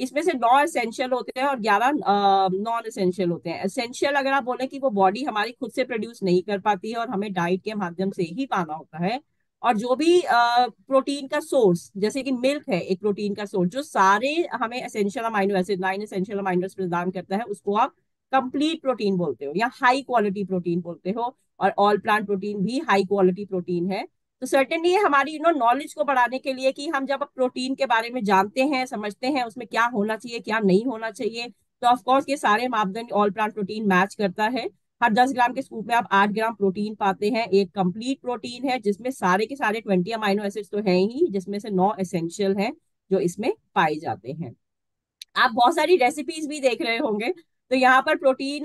Speaker 3: इसमें से नौ एसेंशियल होते हैं और ग्यारह नॉन एसेंशियल होते हैं एसेंशियल अगर आप बोले कि वो बॉडी हमारी खुद से प्रोड्यूस नहीं कर पाती है और हमें डाइट के माध्यम से ही पाना होता है और जो भी प्रोटीन का सोर्स जैसे कि मिल्क है एक प्रोटीन का सोर्स जो सारे हमें essential amino acid nine essential amino acid प्रदान करता है उसको आप कंप्लीट प्रोटीन बोलते हो या हाई क्वालिटी प्रोटीन बोलते हो और ऑल प्लांट प्रोटीन भी हाई क्वालिटी प्रोटीन है तो सर्टेनली हमारी यू नो नॉलेज को बढ़ाने के लिए कि हम जब प्रोटीन के बारे में जानते हैं समझते हैं उसमें क्या होना चाहिए क्या नहीं होना चाहिए तो ऑफकोर्स ये सारे मापदंड ऑल प्लांट प्रोटीन मैच करता है हर दस ग्राम के स्कूप में आप आठ ग्राम प्रोटीन पाते हैं एक कंप्लीट प्रोटीन है जिसमें सारे के सारे ट्वेंटी अमाइनो एसिड्स तो हैं ही जिसमें से नौ एसेंशियल हैं जो इसमें पाए जाते हैं आप बहुत सारी रेसिपीज भी देख रहे होंगे तो यहाँ पर प्रोटीन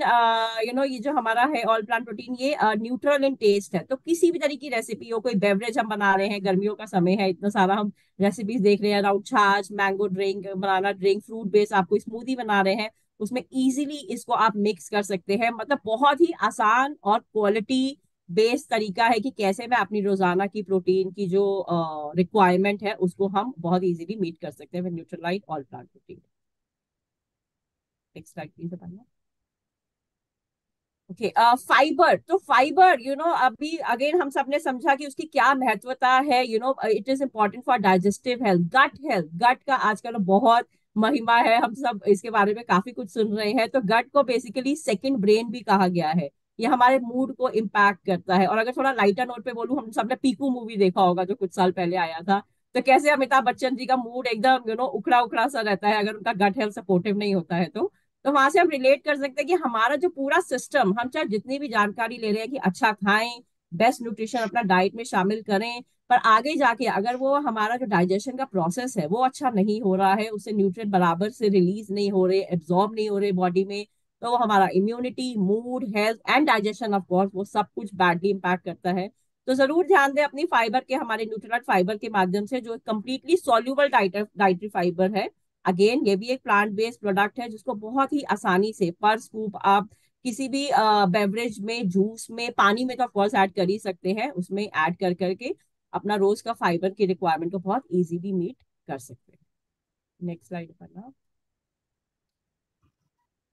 Speaker 3: यू नो ये जो हमारा है ऑल प्लांट प्रोटीन ये न्यूट्रल इन टेस्ट है तो किसी भी तरह की रेसिपी हो कोई बेवरेज हम बना रहे हैं गर्मियों का समय है इतना सारा हम रेसिपीज देख रहे हैं अराउंड छाछ mango drink banana drink fruit base आपको स्मूदी बना रहे हैं उसमें इजीली इसको आप मिक्स कर सकते हैं मतलब बहुत ही आसान और क्वालिटी बेस्ड तरीका है कि कैसे मैं अपनी रोजाना की प्रोटीन की जो रिक्वायरमेंट uh, है उसको हम बहुत इजीली मीट कर सकते हैं Nutrilite all plant protein next slide please Aparna. Okay fibre तो फाइबर यू नो अभी अगेन हम सब ने समझा कि उसकी क्या महत्वता है you know it is important for digestive health gut health gut का आजकल तो बहुत महिमा है हम सब इसके बारे में काफी कुछ सुन रहे हैं तो गट को बेसिकली सेकंड ब्रेन भी कहा गया है ये हमारे मूड को इम्पैक्ट करता है और अगर थोड़ा लाइटर नोट पे बोलू हम सबने पीकू मूवी देखा होगा जो कुछ साल पहले आया था तो कैसे अमिताभ बच्चन जी का मूड एकदम यू नो उखड़ा उखड़ा सा रहता है अगर उनका गट हेल्थ सपोर्टिव नहीं होता है तो तो वहां से हम रिलेट कर सकते हैं कि हमारा जो पूरा सिस्टम हम चाहे जितनी भी जानकारी ले रहे हैं कि अच्छा खाएं बेस्ट न्यूट्रिशन अपना डाइट में शामिल करें पर आगे जाके अगर वो हमारा जो डाइजेशन का प्रोसेस है वो अच्छा नहीं हो रहा है उससे न्यूट्रिय बराबर से रिलीज नहीं हो रहे एब्जॉर्ब नहीं हो रहे बॉडी में तो वो हमारा immunity mood health and digestion of course वो सब कुछ बैडली इम्पैक्ट करता है तो जरूर ध्यान दें अपनी फाइबर के हमारे न्यूट्रल फाइबर के माध्यम से जो कम्प्लीटली सोल्यूबल डाइटरी फाइबर है अगेन ये भी एक प्लांट बेस्ड प्रोडक्ट है जिसको बहुत ही आसानी से पर स्कूप आप किसी भी बेवरेज में जूस में पानी में तो ऑफकोर्स ऐड कर ही सकते हैं उसमें ऐड कर करके अपना रोज का फाइबर की रिक्वायरमेंट को बहुत इजीली मीट कर सकते हैं नेक्स्ट स्लाइड पर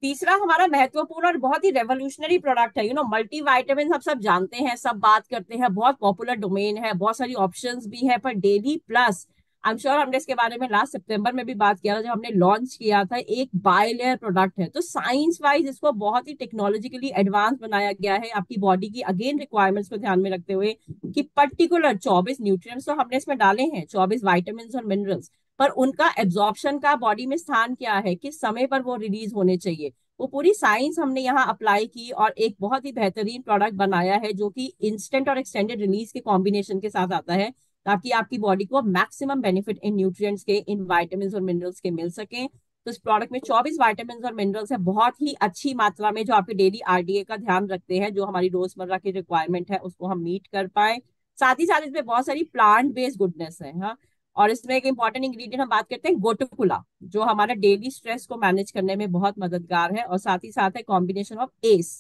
Speaker 3: तीसरा हमारा महत्वपूर्ण और बहुत ही रेवोल्यूशनरी प्रोडक्ट है यू नो मल्टी वाइटामिन हम सब जानते हैं सब बात करते हैं बहुत पॉपुलर डोमेन है बहुत सारी ऑप्शंस भी है पर daily plus I am sure हमने इसके बारे में लास्ट सितंबर में भी बात किया था जब हमने लॉन्च किया था एक बायलेयर प्रोडक्ट है तो साइंस वाइज इसको बहुत ही टेक्नोलॉजिकली एडवांस बनाया गया है आपकी बॉडी की अगेन रिक्वायरमेंट्स को ध्यान में रखते हुए कि पर्टिकुलर चौबीस न्यूट्रिएंट्स तो हमने इसमें डाले हैं चौबीस वाइटामिन और मिनरल्स पर उनका एब्जॉर्बशन का बॉडी में स्थान क्या है किस समय पर वो रिलीज होने चाहिए वो पूरी साइंस हमने यहाँ अप्लाई की और एक बहुत ही बेहतरीन प्रोडक्ट बनाया है जो कि इंस्टेंट और एक्सटेंडेड रिलीज के कॉम्बिनेशन के साथ आता है ताकि आपकी बॉडी को मैक्सिमम बेनिफिट इन न्यूट्रिएंट्स के इन वाइटामिन और मिनरल्स के मिल सके तो इस प्रोडक्ट में 24 वाइटामिन और मिनरल्स है बहुत ही अच्छी मात्रा में जो आपके डेली आरडीए का ध्यान रखते हैं जो हमारी रोजमर्रा की रिक्वायरमेंट है उसको हम मीट कर पाए साथ ही साथ इसमें बहुत सारी प्लांट बेस्ड गुडनेस है हाँ और इसमें एक इम्पॉर्टेंट इंग्रेडिएंट हम बात करते हैं गोटोकुला जो हमारा डेली स्ट्रेस को मैनेज करने में बहुत मददगार है और साथ ही साथ है combination of S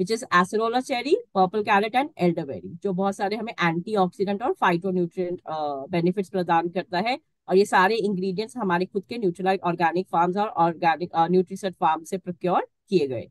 Speaker 3: which is acerola cherry purple carrot and elderberry जो बहुत सारे हमें एंटीऑक्सीडेंट और फाइटोन्यूट्रिएंट बेनिफिट प्रदान करता है और ये सारे इंग्रेडिएंट्स हमारे खुद के न्यूट्रलाइज ऑर्गेनिक फार्म्स और ऑर्गेनिक न्यूट्रीसेट फार्म से प्रोक्योर किए गए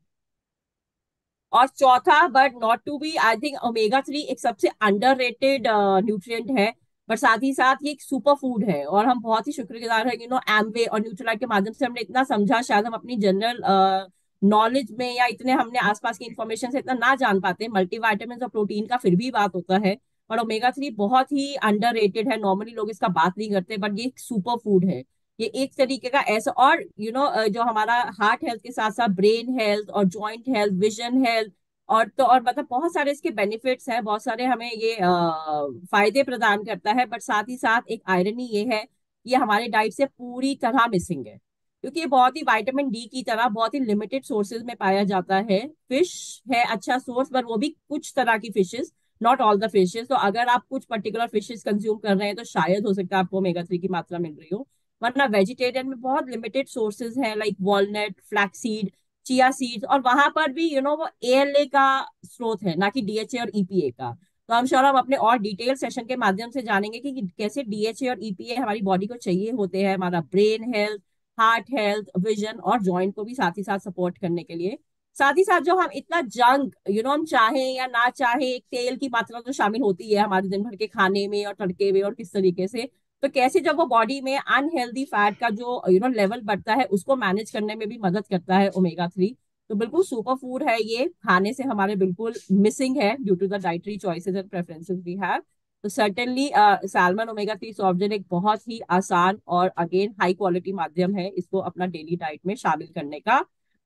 Speaker 3: और चौथा but not to be I think omega three एक सबसे अंडर रेटेड न्यूट्रियट है बट साथ ही साथ ये एक सुपर फूड है और हम बहुत ही शुक्रगुजार है यू नो एमवे और न्यूट्रलाइट के माध्यम से हमने इतना समझा शायद हम अपनी जनरल uh, नॉलेज में या इतने हमने आसपास की इन्फॉर्मेशन से इतना ना जान पाते मल्टीवाइटामिन और प्रोटीन का फिर भी बात होता है और ओमेगा थ्री बहुत ही अंडर है नॉर्मली लोग इसका बात नहीं करते बट ये सुपर फूड है ये एक तरीके का ऐसा और यू you नो know, जो हमारा हार्ट हेल्थ के साथ साथ ब्रेन हेल्थ और जॉइंट हेल्थ विजन हेल्थ और तो और मतलब बहुत सारे इसके बेनिफिट्स हैं बहुत सारे हमें ये आ, फायदे प्रदान करता है बट साथ ही साथ एक आयरनी ये है ये हमारे डाइट से पूरी तरह मिसिंग है क्योंकि ये बहुत ही विटामिन डी की तरह बहुत ही लिमिटेड सोर्सेज में पाया जाता है फिश है अच्छा सोर्स पर वो भी कुछ तरह की fishes not all the fishes तो अगर आप कुछ पर्टिकुलर फिशेज कंज्यूम कर रहे हैं तो शायद हो सकता है आपको मेगा थ्री की मात्रा मिल रही हो वरना वेजिटेरियन में बहुत लिमिटेड सोर्सेज है like walnut flaxseed chia seeds और वहां पर भी यू you नो know, वो एएलए का स्रोत है ना कि डीएचए और ईपीए e का तो हम श्योर हम अपने और डिटेल सेशन के माध्यम से जानेंगे कि कैसे डीएचए और ईपीए e हमारी बॉडी को चाहिए होते हैं हमारा brain health heart health vision और जॉइंट को भी साथ ही साथ सपोर्ट करने के लिए साथ ही साथ जो हम इतना जंक यू नो हम चाहे या ना चाहे एक तेल की मात्रा जो तो शामिल होती है हमारे दिन भर के खाने में और तड़के में और किस तरीके से तो कैसे जब वो बॉडी में अनहेल्दी फैट का जो यू नो लेवल बढ़ता है उसको मैनेज करने में भी मदद करता है ओमेगा थ्री तो बिल्कुल सुपर फूड है ये खाने से हमारे बिल्कुल मिसिंग है due to the dietary choices and preferences we have तो certainly salmon omega three softgel एक बहुत ही आसान और अगेन हाई क्वालिटी माध्यम है इसको अपना डेली डाइट में शामिल करने का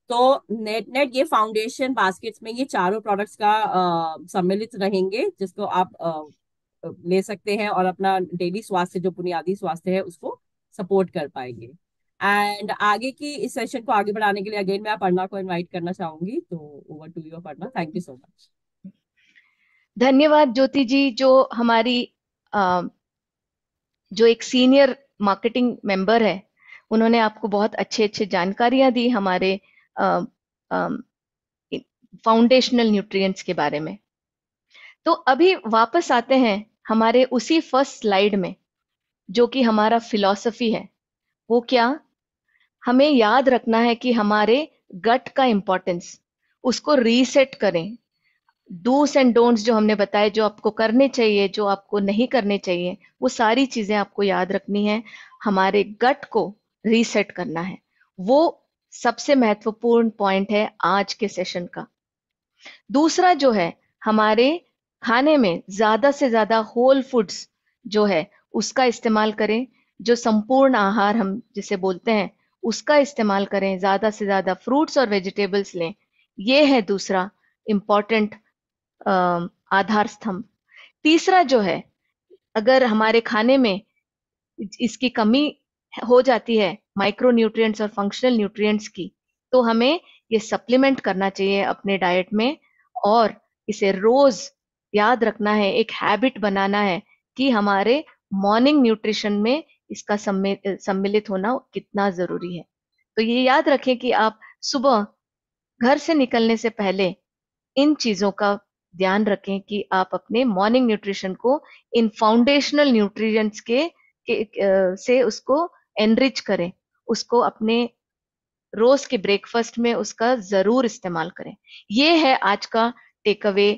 Speaker 3: तो नेट नेट ये फाउंडेशन बास्केट्स में ये चारों प्रोडक्ट्स का uh, सम्मिलित रहेंगे जिसको आप आ, uh, ले सकते हैं और अपना डेली स्वास्थ्य जो बुनियादी स्वास्थ्य है उसको सपोर्ट कर पाएंगे एंड आगे की इस सेशन को आगे बढ़ाने के लिए अगेन मैं आप अर्णा को इनवाइट करना चाहूंगी तो over to you Arna thank you so much
Speaker 4: धन्यवाद ज्योति जी जो हमारी जो एक सीनियर मार्केटिंग मेंबर है उन्होंने आपको बहुत अच्छे अच्छे जानकारियां दी हमारे फाउंडेशनल न्यूट्रिएंट्स के बारे में तो अभी वापस आते हैं हमारे उसी फर्स्ट स्लाइड में जो कि हमारा फिलॉसफी है वो क्या हमें याद रखना है कि हमारे गट का इम्पोर्टेंस उसको रीसेट करें डूस एंड डोंट्स जो हमने बताए जो आपको करने चाहिए जो आपको नहीं करने चाहिए वो सारी चीजें आपको याद रखनी है हमारे गट को रीसेट करना है वो सबसे महत्वपूर्ण पॉइंट है आज के सेशन का दूसरा जो है हमारे खाने में ज्यादा से ज्यादा होल फूड्स जो है उसका इस्तेमाल करें जो संपूर्ण आहार हम जिसे बोलते हैं उसका इस्तेमाल करें ज्यादा से ज्यादा फ्रूट्स और वेजिटेबल्स लें यह है दूसरा इम्पॉर्टेंट आधार स्तंभ तीसरा जो है अगर हमारे खाने में इसकी कमी हो जाती है माइक्रो न्यूट्रिएंट्स और फंक्शनल न्यूट्रिएंट्स की तो हमें ये सप्लीमेंट करना चाहिए अपने डाइट में और इसे रोज याद रखना है एक हैबिट बनाना है कि हमारे मॉर्निंग न्यूट्रिशन में इसका सम्मिलित होना कितना जरूरी है तो ये याद रखें कि आप सुबह घर से निकलने से पहले इन चीजों का ध्यान रखें कि आप अपने मॉर्निंग न्यूट्रिशन को इन फाउंडेशनल न्यूट्रिएंट्स के, के से उसको एनरिच करें उसको अपने रोज के ब्रेकफास्ट में उसका जरूर इस्तेमाल करें ये है आज का टेक अवे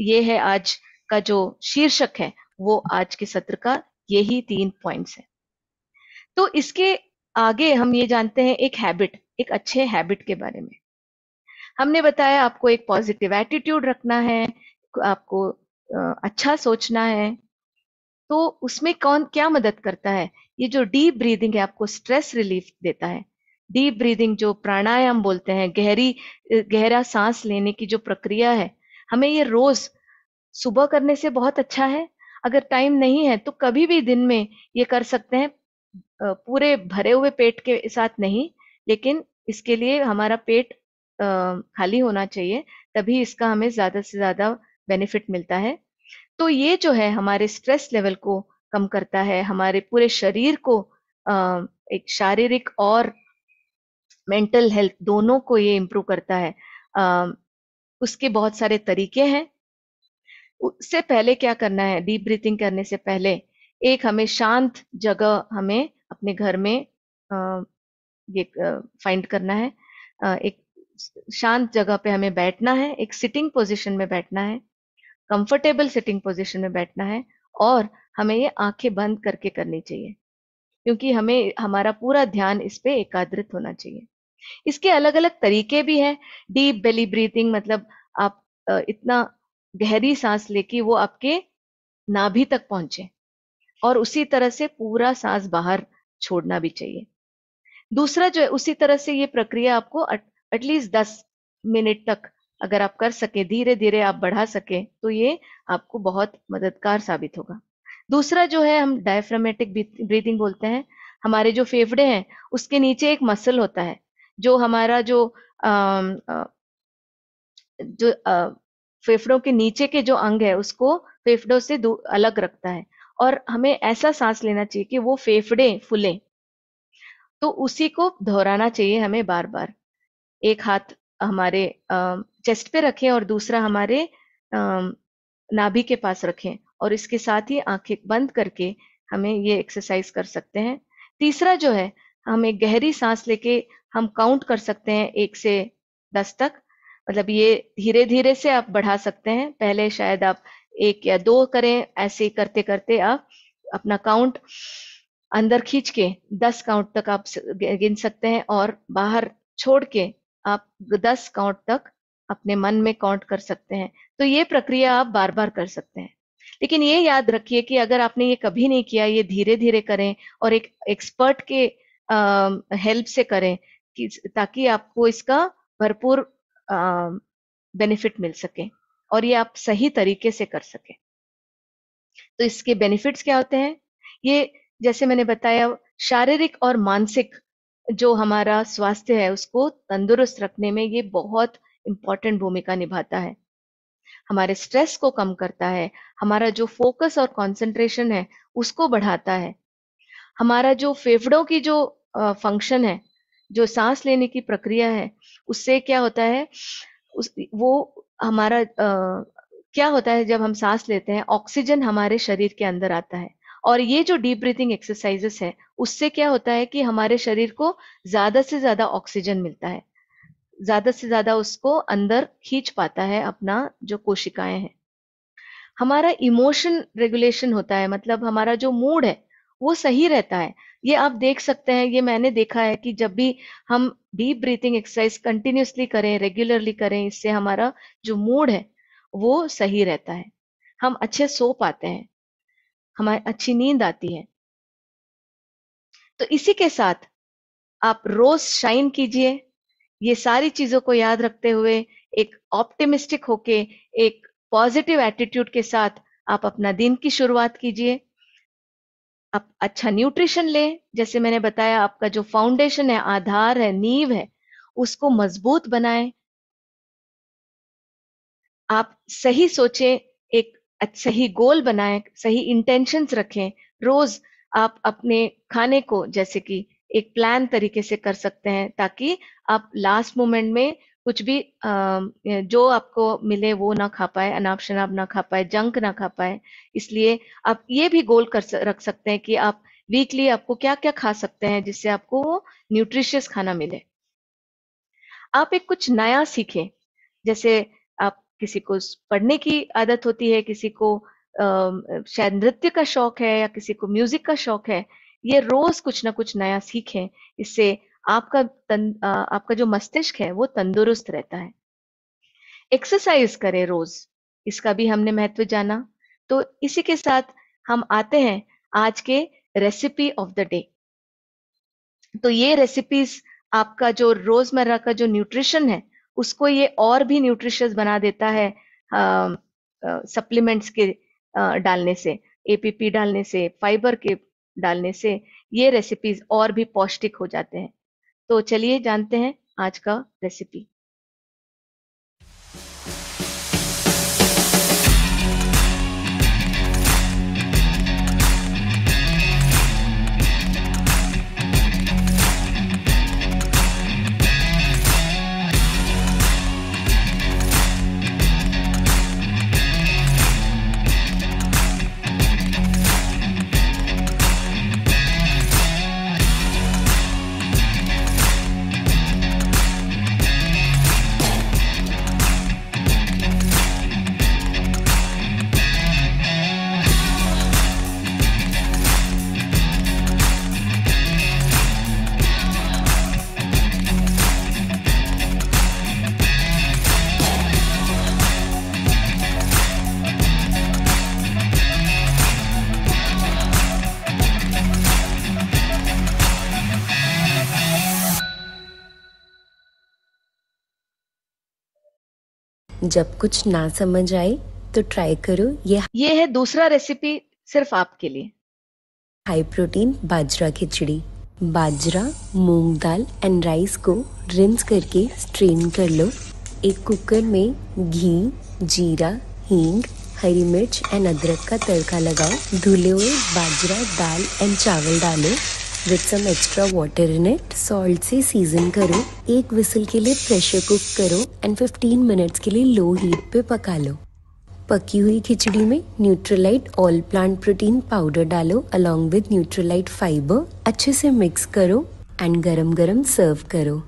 Speaker 4: ये है आज का जो शीर्षक है वो आज के सत्र का यही तीन पॉइंट्स है तो इसके आगे हम ये जानते हैं एक हैबिट एक अच्छे हैबिट के बारे में हमने बताया आपको एक पॉजिटिव एटीट्यूड रखना है आपको अच्छा सोचना है तो उसमें कौन क्या मदद करता है ये जो डीप ब्रीदिंग है आपको स्ट्रेस रिलीफ देता है डीप ब्रीदिंग जो प्राणायाम बोलते हैं गहरी गहरा सांस लेने की जो प्रक्रिया है हमें ये रोज सुबह करने से बहुत अच्छा है अगर टाइम नहीं है तो कभी भी दिन में ये कर सकते हैं पूरे भरे हुए पेट के साथ नहीं लेकिन इसके लिए हमारा पेट खाली होना चाहिए तभी इसका हमें ज़्यादा से ज़्यादा बेनिफिट मिलता है तो ये जो है हमारे स्ट्रेस लेवल को कम करता है हमारे पूरे शरीर को एक शारीरिक और मेंटल हेल्थ दोनों को ये इम्प्रूव करता है उसके बहुत सारे तरीके हैं उससे पहले क्या करना है डीप ब्रीथिंग करने से पहले एक हमें शांत जगह हमें अपने घर में ये फाइंड करना है एक शांत जगह पे हमें बैठना है एक सिटिंग पोजीशन में बैठना है कंफर्टेबल सिटिंग पोजीशन में बैठना है और हमें ये आंखें बंद करके करनी चाहिए क्योंकि हमें हमारा पूरा ध्यान इस पे एकाग्रित होना चाहिए इसके अलग अलग तरीके भी हैं डीप बेली ब्रीथिंग मतलब आप इतना गहरी सांस लेके वो आपके नाभि तक पहुंचे और उसी तरह से पूरा सांस बाहर छोड़ना भी चाहिए दूसरा जो है उसी तरह से ये प्रक्रिया आपको एटलीस्ट दस मिनट तक अगर आप कर सके धीरे धीरे आप बढ़ा सके तो ये आपको बहुत मददगार साबित होगा दूसरा जो है हम डायफ्रामेटिक ब्रीदिंग बोलते हैं हमारे जो फेफड़े हैं उसके नीचे एक मसल होता है जो हमारा जो आ, आ, जो आ, फेफड़ों के नीचे के जो अंग है उसको फेफड़ों से अलग रखता है और हमें ऐसा सांस लेना चाहिए कि वो फेफड़े फूले तो उसी को दोहराना चाहिए हमें बार बार एक हाथ हमारे चेस्ट पे रखें और दूसरा हमारे नाभि के पास रखें और इसके साथ ही आंखें बंद करके हमें ये एक्सरसाइज कर सकते हैं तीसरा जो है हम एक गहरी सांस लेके हम काउंट कर सकते हैं एक से दस तक मतलब ये धीरे धीरे से आप बढ़ा सकते हैं पहले शायद आप एक या दो करें ऐसे करते करते आप अपना काउंट अंदर खींच के दस काउंट तक आप गिन सकते हैं और बाहर छोड़ के आप दस काउंट तक अपने मन में काउंट कर सकते हैं तो ये प्रक्रिया आप बार बार कर सकते हैं लेकिन ये याद रखिए कि अगर आपने ये कभी नहीं किया ये धीरे धीरे करें और एक एक्सपर्ट के हेल्प से करें कि ताकि आपको इसका भरपूर बेनिफिट मिल सके और ये आप सही तरीके से कर सके तो इसके बेनिफिट्स क्या होते हैं ये जैसे मैंने बताया शारीरिक और मानसिक जो हमारा स्वास्थ्य है उसको तंदुरुस्त रखने में ये बहुत इंपॉर्टेंट भूमिका निभाता है हमारे स्ट्रेस को कम करता है हमारा जो फोकस और कंसंट्रेशन है उसको बढ़ाता है हमारा जो फेफड़ों की जो फंक्शन है जो सांस लेने की प्रक्रिया है उससे क्या होता है उस वो हमारा आ, क्या होता है जब हम सांस लेते हैं ऑक्सीजन हमारे शरीर के अंदर आता है और ये जो डीप ब्रीथिंग एक्सरसाइजेस है उससे क्या होता है कि हमारे शरीर को ज्यादा से ज्यादा ऑक्सीजन मिलता है ज्यादा से ज्यादा उसको अंदर खींच पाता है अपना जो कोशिकाएं हैं हमारा इमोशन रेगुलेशन होता है मतलब हमारा जो मूड है वो सही रहता है ये आप देख सकते हैं ये मैंने देखा है कि जब भी हम डीप ब्रीथिंग एक्सरसाइज कंटिन्यूसली करें रेगुलरली करें इससे हमारा जो मूड है वो सही रहता है हम अच्छे सो पाते हैं हमारी अच्छी नींद आती है तो इसी के साथ आप रोज शाइन कीजिए ये सारी चीजों को याद रखते हुए एक ऑप्टिमिस्टिक होके एक पॉजिटिव एटीट्यूड के साथ आप अपना दिन की शुरुआत कीजिए आप अच्छा न्यूट्रिशन लें जैसे मैंने बताया आपका जो फाउंडेशन है आधार है नींव है उसको मजबूत बनाएं आप सही सोचें सही गोल बनाएं सही इंटेंशंस रखें रोज आप अपने खाने को जैसे कि एक प्लान तरीके से कर सकते हैं ताकि आप लास्ट मोमेंट में कुछ भी जो आपको मिले वो ना खा पाए अनाप शनाप ना खा पाए जंक ना खा पाए इसलिए आप ये भी गोल कर रख सकते हैं कि आप वीकली आपको क्या क्या खा सकते हैं जिससे आपको वो न्यूट्रिशियस खाना मिले आप एक कुछ नया सीखें जैसे आप किसी को पढ़ने की आदत होती है किसी को शायद नृत्य का शौक है या किसी को म्यूजिक का शौक है ये रोज कुछ ना कुछ नया सीखें इससे आपका तन, आपका जो मस्तिष्क है वो तंदुरुस्त रहता है एक्सरसाइज करें रोज इसका भी हमने महत्व जाना तो इसी के साथ हम आते हैं आज के रेसिपी ऑफ द डे तो ये रेसिपीज आपका जो रोजमर्रा का जो न्यूट्रिशन है उसको ये और भी न्यूट्रिशियस बना देता है सप्लीमेंट्स के आ, डालने से एपीपी डालने से फाइबर के डालने से ये रेसिपीज और भी पौष्टिक हो जाते हैं तो चलिए जानते हैं आज का रेसिपी
Speaker 5: जब कुछ ना समझ आए तो ट्राई करो ये ये है दूसरा रेसिपी सिर्फ आपके लिए हाई प्रोटीन बाजरा खिचड़ी बाजरा मूंग दाल एंड राइस को रिंस करके स्ट्रेन कर लो एक कुकर में घी जीरा हींग हरी मिर्च एंड अदरक का तड़का लगाओ धुले हुए बाजरा दाल एंड चावल डालो with some extra water in it salt से सीजन करो एक विसल के लिए प्रेशर कुक करो एंड 15 मिनट्स के लिए लो हीट पे पका लो पकी हुई खिचड़ी में Nutrilite all plant protein powder डालो अलोंग विद न्यूट्रलाइट फाइबर अच्छे से मिक्स करो एंड गरम गरम सर्व करो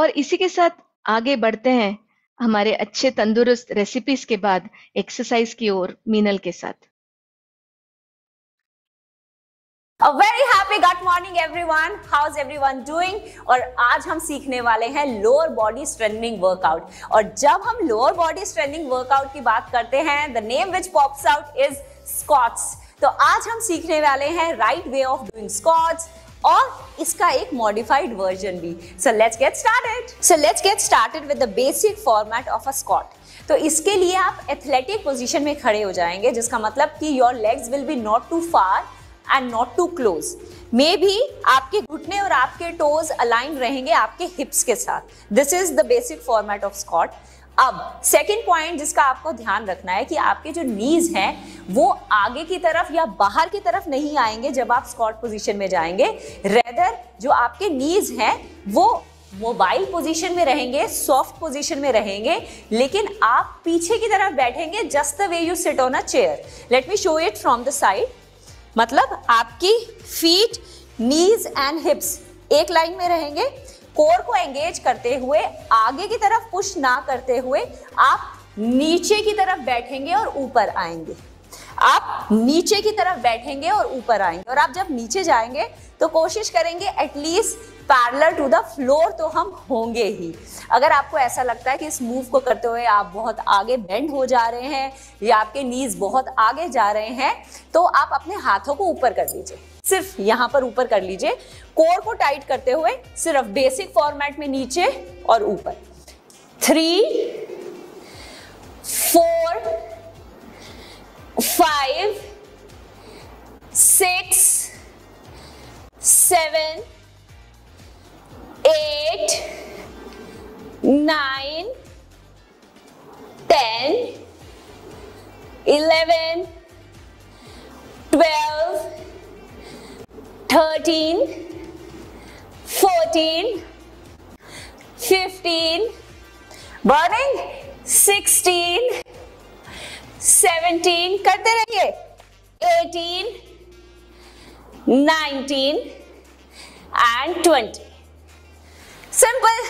Speaker 4: और इसी के साथ आगे बढ़ते हैं हमारे अच्छे तंदुरुस्त रेसिपीज के बाद एक्सरसाइज की ओर मीनल के साथ
Speaker 5: A very happy good morning everyone. How's everyone doing? और आज हम सीखने वाले हैं लोअर बॉडी स्ट्रेंथनिंग वर्कआउट और जब हम लोअर बॉडी स्ट्रेंथनिंग वर्कआउट की बात करते हैं the name which pops out is squats तो आज हम सीखने वाले हैं right way of doing squats और इसका एक मॉडिफाइड वर्जन भी so let's get started so let's get started with the basic format of a squat तो इसके लिए आप एथलेटिक पोजीशन में खड़े हो जाएंगे जिसका मतलब कि your legs will be not too far and not too close मे भी आपके घुटने और आपके टोज अलाइन रहेंगे आपके हिप्स के साथ this is the basic format of squat अब सेकेंड पॉइंट जिसका आपको ध्यान रखना है कि आपके जो नीज हैं वो आगे की तरफ या बाहर की तरफ नहीं आएंगे जब आप स्कॉट पोजीशन में जाएंगे रेदर जो आपके नीज हैं वो मोबाइल पोजीशन में रहेंगे सॉफ्ट पोजीशन में रहेंगे लेकिन आप पीछे की तरफ बैठेंगे just the way you sit on a chair let me show it from the side मतलब आपकी फीट नीज एंड हिप्स एक लाइन में रहेंगे कोर को एंगेज करते हुए आगे की तरफ पुश ना करते हुए आप नीचे की तरफ बैठेंगे और ऊपर आएंगे आप नीचे की तरफ बैठेंगे और ऊपर आएंगे और आप जब नीचे जाएंगे तो कोशिश करेंगे at least parallel to the floor तो हम होंगे ही अगर आपको ऐसा लगता है कि इस मूव को करते हुए आप बहुत आगे बेंड हो जा रहे हैं या आपके नीज बहुत आगे जा रहे हैं तो आप अपने हाथों को ऊपर कर लीजिए सिर्फ यहाँ पर ऊपर कर लीजिए कोर को टाइट करते हुए सिर्फ बेसिक फॉर्मेट में नीचे और ऊपर three four five six seven eight nine ten eleven twelve thirteen fourteen fifteen burning sixteen seventeen करते रहिए eighteen nineteen and twenty simple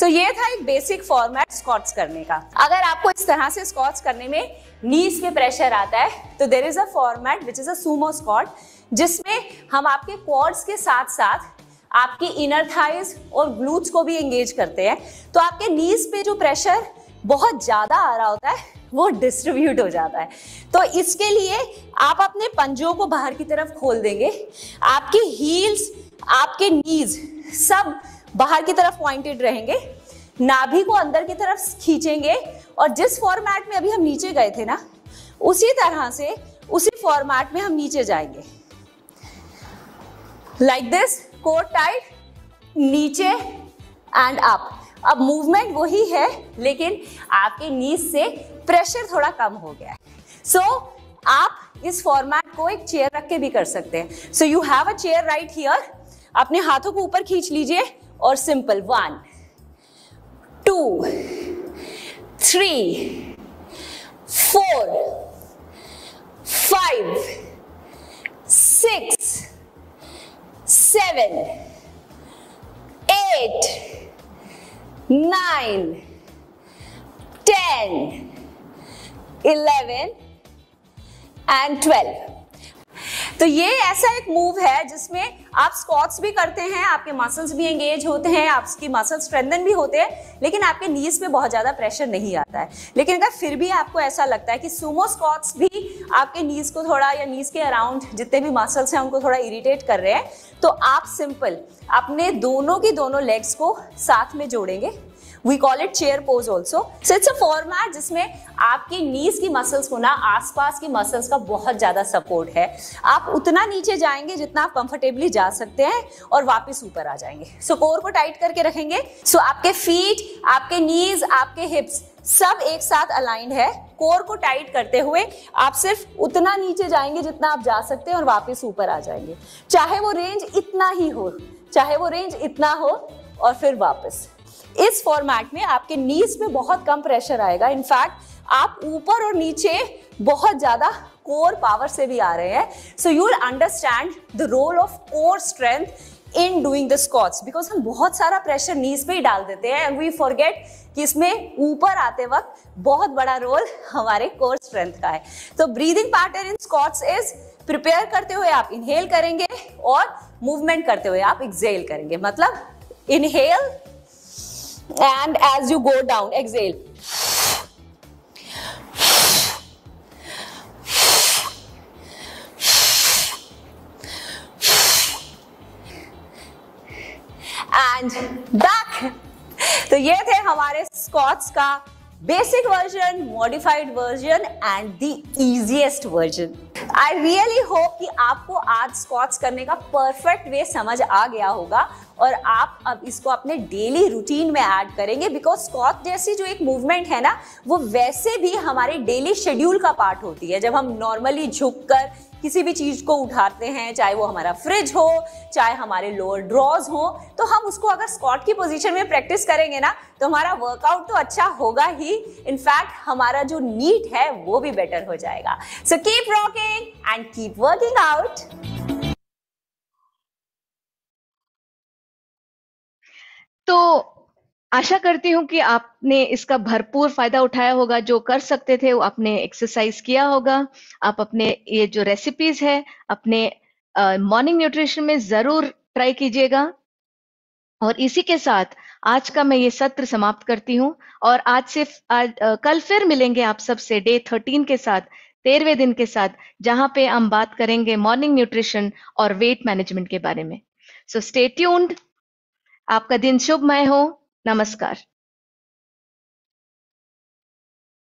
Speaker 5: so ये था एक बेसिक फॉर्मेट स्कॉट्स करने का अगर आपको इस तरह से स्कॉट्स करने में नीज पे प्रेशर आता है तो there is a format which is sumo squat जिसमें हम आपके क्वार्स के साथ साथ आपकी इनर थाइज और ग्लूट्स को भी एंगेज करते हैं तो आपके नीज पे जो प्रेशर बहुत ज़्यादा आ रहा होता है वो डिस्ट्रीब्यूट हो जाता है तो इसके लिए आप अपने पंजों को बाहर की तरफ खोल देंगे आपकी हील्स आपके नीज सब बाहर की तरफ पॉइंटेड रहेंगे नाभि को अंदर की तरफ खींचेंगे और जिस फॉर्मेट में अभी हम नीचे गए थे ना उसी तरह से उसी फॉर्मेट में हम नीचे जाएंगे लाइक दिस कोर टाइट नीचे एंड अप अब मूवमेंट वही है लेकिन आपके नीज से प्रेशर थोड़ा कम हो गया है सो so, आप इस फॉर्मेट को एक चेयर रख के भी कर सकते हैं so you have a chair right here अपने हाथों को ऊपर खींच लीजिए or simple. One, two, three, four, five, six, seven, eight, nine, ten, eleven, and 12. तो ये ऐसा एक मूव है जिसमें आप स्कॉट्स भी करते हैं आपके मसल्स भी एंगेज होते हैं आपकी मसल स्ट्रेंथन भी होते हैं लेकिन आपके नीज पे बहुत ज़्यादा प्रेशर नहीं आता है लेकिन अगर फिर भी आपको ऐसा लगता है कि सूमो स्कॉट्स भी आपके नीज को थोड़ा या नीज के अराउंड जितने भी मसल्स हैं उनको थोड़ा इरिटेट कर रहे हैं तो आप सिंपल अपने दोनों की दोनों लेग्स को साथ में जोड़ेंगे we call it chair pose also so it's a format जिसमें आपकी नीज की मसल्स को ना आसपास की मसल्स का बहुत ज्यादा सपोर्ट है आप उतना नीचे जाएंगे जितना आप कंफर्टेबली जा सकते हैं और वापस ऊपर आ जाएंगे सो so, कोर को टाइट करके रखेंगे सो so, आपके फीट आपके नीज आपके हिप्स सब एक साथ अलाइंड है कोर को टाइट करते हुए आप सिर्फ उतना नीचे जाएंगे जितना आप जा सकते हैं और वापस ऊपर आ जाएंगे चाहे वो रेंज इतना ही हो चाहे वो रेंज इतना हो और फिर वापस इस फॉर्मेट में आपके नीज पे बहुत कम प्रेशर आएगा इनफैक्ट आप ऊपर और नीचे बहुत ज़्यादा कोर पावर से भी आ रहे हैं so you will understand the role of core strength in doing the squats because हम बहुत सारा प्रेशर नीज पे ही डाल देते हैं एंड वी फॉरगेट कि इसमें ऊपर आते वक्त बहुत बड़ा रोल हमारे कोर स्ट्रेंथ का है तो breathing partner in squats is prepare करते हुए आप इनहेल करेंगे और मूवमेंट करते हुए आप एक्सेल करेंगे मतलब inhale and as you go down exhale and back तो ये थे हमारे स्कॉट्स का basic version modified version and the easiest version I really hope कि आपको आज स्कॉट्स करने का परफेक्ट वे समझ आ गया होगा और आप अब इसको अपने डेली रूटीन में ऐड करेंगे बिकॉज स्कॉट जैसी जो एक मूवमेंट है ना वो वैसे भी हमारे डेली शेड्यूल का पार्ट होती है जब हम नॉर्मली झुक कर किसी भी चीज़ को उठाते हैं चाहे वो हमारा फ्रिज हो चाहे हमारे लोअर ड्रॉज हो तो हम उसको अगर स्कॉट की पोजीशन में प्रैक्टिस करेंगे ना तो हमारा वर्कआउट तो अच्छा होगा ही इनफैक्ट हमारा जो नीट है वो भी बेटर हो जाएगा so keep rocking and keep working out
Speaker 4: तो आशा करती हूं कि आपने इसका भरपूर फायदा उठाया होगा जो कर सकते थे वो आपने एक्सरसाइज किया होगा आप अपने ये जो रेसिपीज है अपने मॉर्निंग न्यूट्रिशन में जरूर ट्राई कीजिएगा और इसी के साथ आज का मैं ये सत्र समाप्त करती हूँ और आज से आज आ, कल फिर मिलेंगे आप सबसे डे थर्टीन के साथ तेरहवें दिन के साथ जहां पे हम बात करेंगे मॉर्निंग न्यूट्रिशन और वेट मैनेजमेंट के बारे में सो स्टे ट्यून्ड आपका दिन शुभमय हो नमस्कार